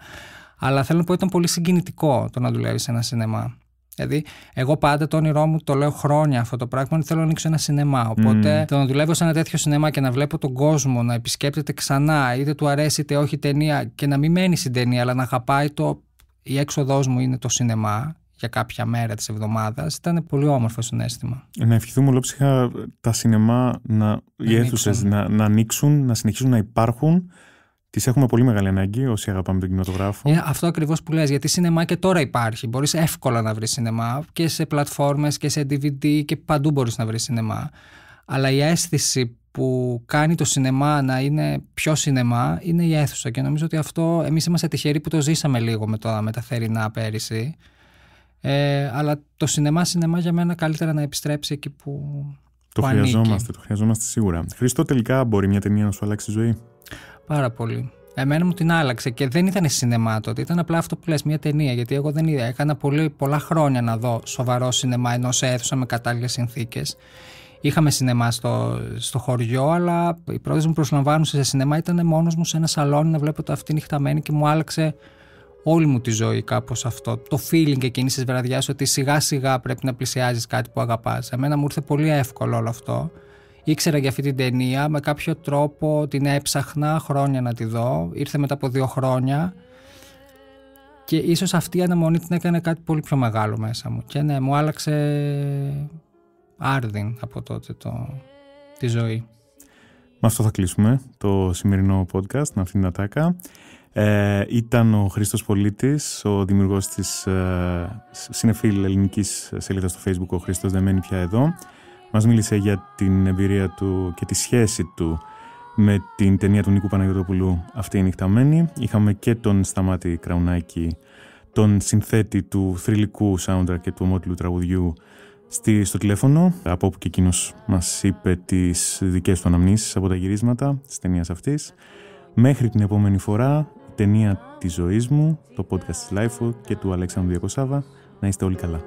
Αλλά θέλω να πω ότι ήταν πολύ συγκινητικό το να δουλεύεις σε ένα σινεμά. Δηλαδή, εγώ πάντα το όνειρό μου το λέω χρόνια αυτό το πράγμα. Ότι θέλω να ανοίξω ένα σινεμά. Οπότε mm. το να δουλεύω σε ένα τέτοιο σινεμά και να βλέπω τον κόσμο να επισκέπτεται ξανά, είτε του αρέσει είτε όχι η ταινία, και να μην μένει στην ταινία, αλλά να αγαπάει το. Η έξοδός μου είναι το σινεμά για κάποια μέρα της εβδομάδας. Ήταν πολύ όμορφο συνέστημα. Να ευχηθούμε ολόψυχα τα σινεμά, να, οι αίθουσε να, να ανοίξουν, να συνεχίσουν να υπάρχουν τι έχουμε πολύ μεγάλη ανάγκη όσοι αγαπάμε τον κινηματογράφο. Είναι αυτό ακριβώς που λες, γιατί σινεμά και τώρα υπάρχει. Μπορείς εύκολα να βρεις σινεμά και σε πλατφόρμες και σε DVD και παντού μπορείς να βρεις σινεμά. Αλλά η αίσθηση που κάνει το σινεμά να είναι πιο σινεμά είναι η αίθουσα. Και νομίζω ότι αυτό εμείς είμαστε τυχεροί που το ζήσαμε λίγο με, το, με τα θερινά πέρυσι. Ε, αλλά το σινεμά, σινεμά για μένα καλύτερα να επιστρέψει εκεί που. Το που χρειαζόμαστε, το χρειαζόμαστε σίγουρα. Χριστό, τελικά μπορεί μια ταινία να σου αλλάξει ζωή. Πάρα πολύ. Εμένα μου την άλλαξε και δεν ήταν σινεμά τότε, ήταν απλά αυτό που λες: μια ταινία γιατί εγώ δεν είδα, έκανα πολύ, πολλά χρόνια να δω σοβαρό σινεμά ενώ σε αίθουσα με κατάλληλες συνθήκες. Είχαμε σινεμά στο, στο χωριό, αλλά οι πρώτες μου προσλαμβάνουσες σε σινεμά ήταν μόνος μου σε ένα σαλόνι να βλέπω το αυτή νυχταμένη και μου άλλαξε όλη μου τη ζωή κάπως αυτό. Το feeling εκείνης της βραδιάς ότι σιγά σιγά πρέπει να πλησιάζεις κάτι που αγαπάς. Εμένα μου ήρθε πολύ εύκολο όλο αυτό. Ήξερα για αυτή την ταινία, με κάποιο τρόπο την έψαχνα χρόνια να τη δω. Ήρθε μετά από δύο χρόνια και ίσως αυτή η αναμονή την έκανε κάτι πολύ πιο μεγάλο μέσα μου. Και ναι, μου άλλαξε άρδιν από τότε το, τη ζωή. Με αυτό θα κλείσουμε το σημερινό podcast, να αυτήν την ατάκα. Ε, ήταν ο Χρήστος Πολίτης, ο δημιουργός της ε, συνεφίλ ελληνικής σελίδας στο facebook, ο Χρήστος δεν μένει πια εδώ. Μας μίλησε για την εμπειρία του και τη σχέση του με την ταινία του Νίκου Παναγιωτοπουλού «Αυτή η νυχταμένη». Είχαμε και τον Σταμάτη Κραουνάκη, τον συνθέτη του θρηλυκού σάουντρα και του ομότιλου τραγουδιού στη, στο τηλέφωνο, από όπου και εκείνος μας είπε τις δικές του αναμνήσεις από τα γυρίσματα της ταινίας αυτής. Μέχρι την επόμενη φορά, η ταινία της ζωής μου, το podcast της Life και του Αλέξανδρου Διακοσάβα. Να είστε όλοι καλά.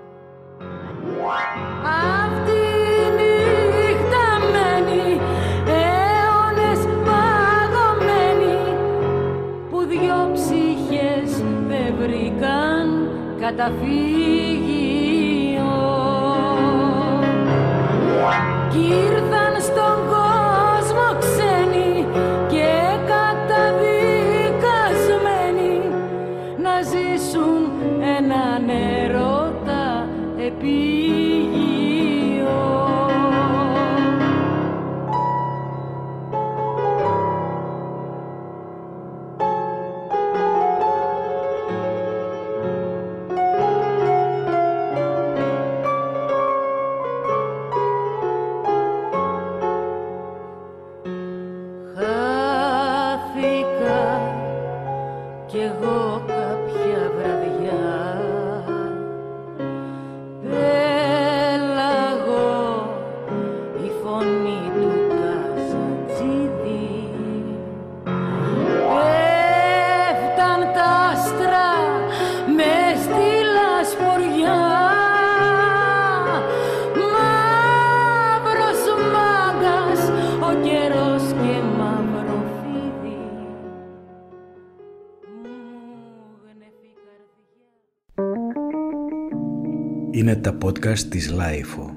Davi. τα podcast της Lifeo.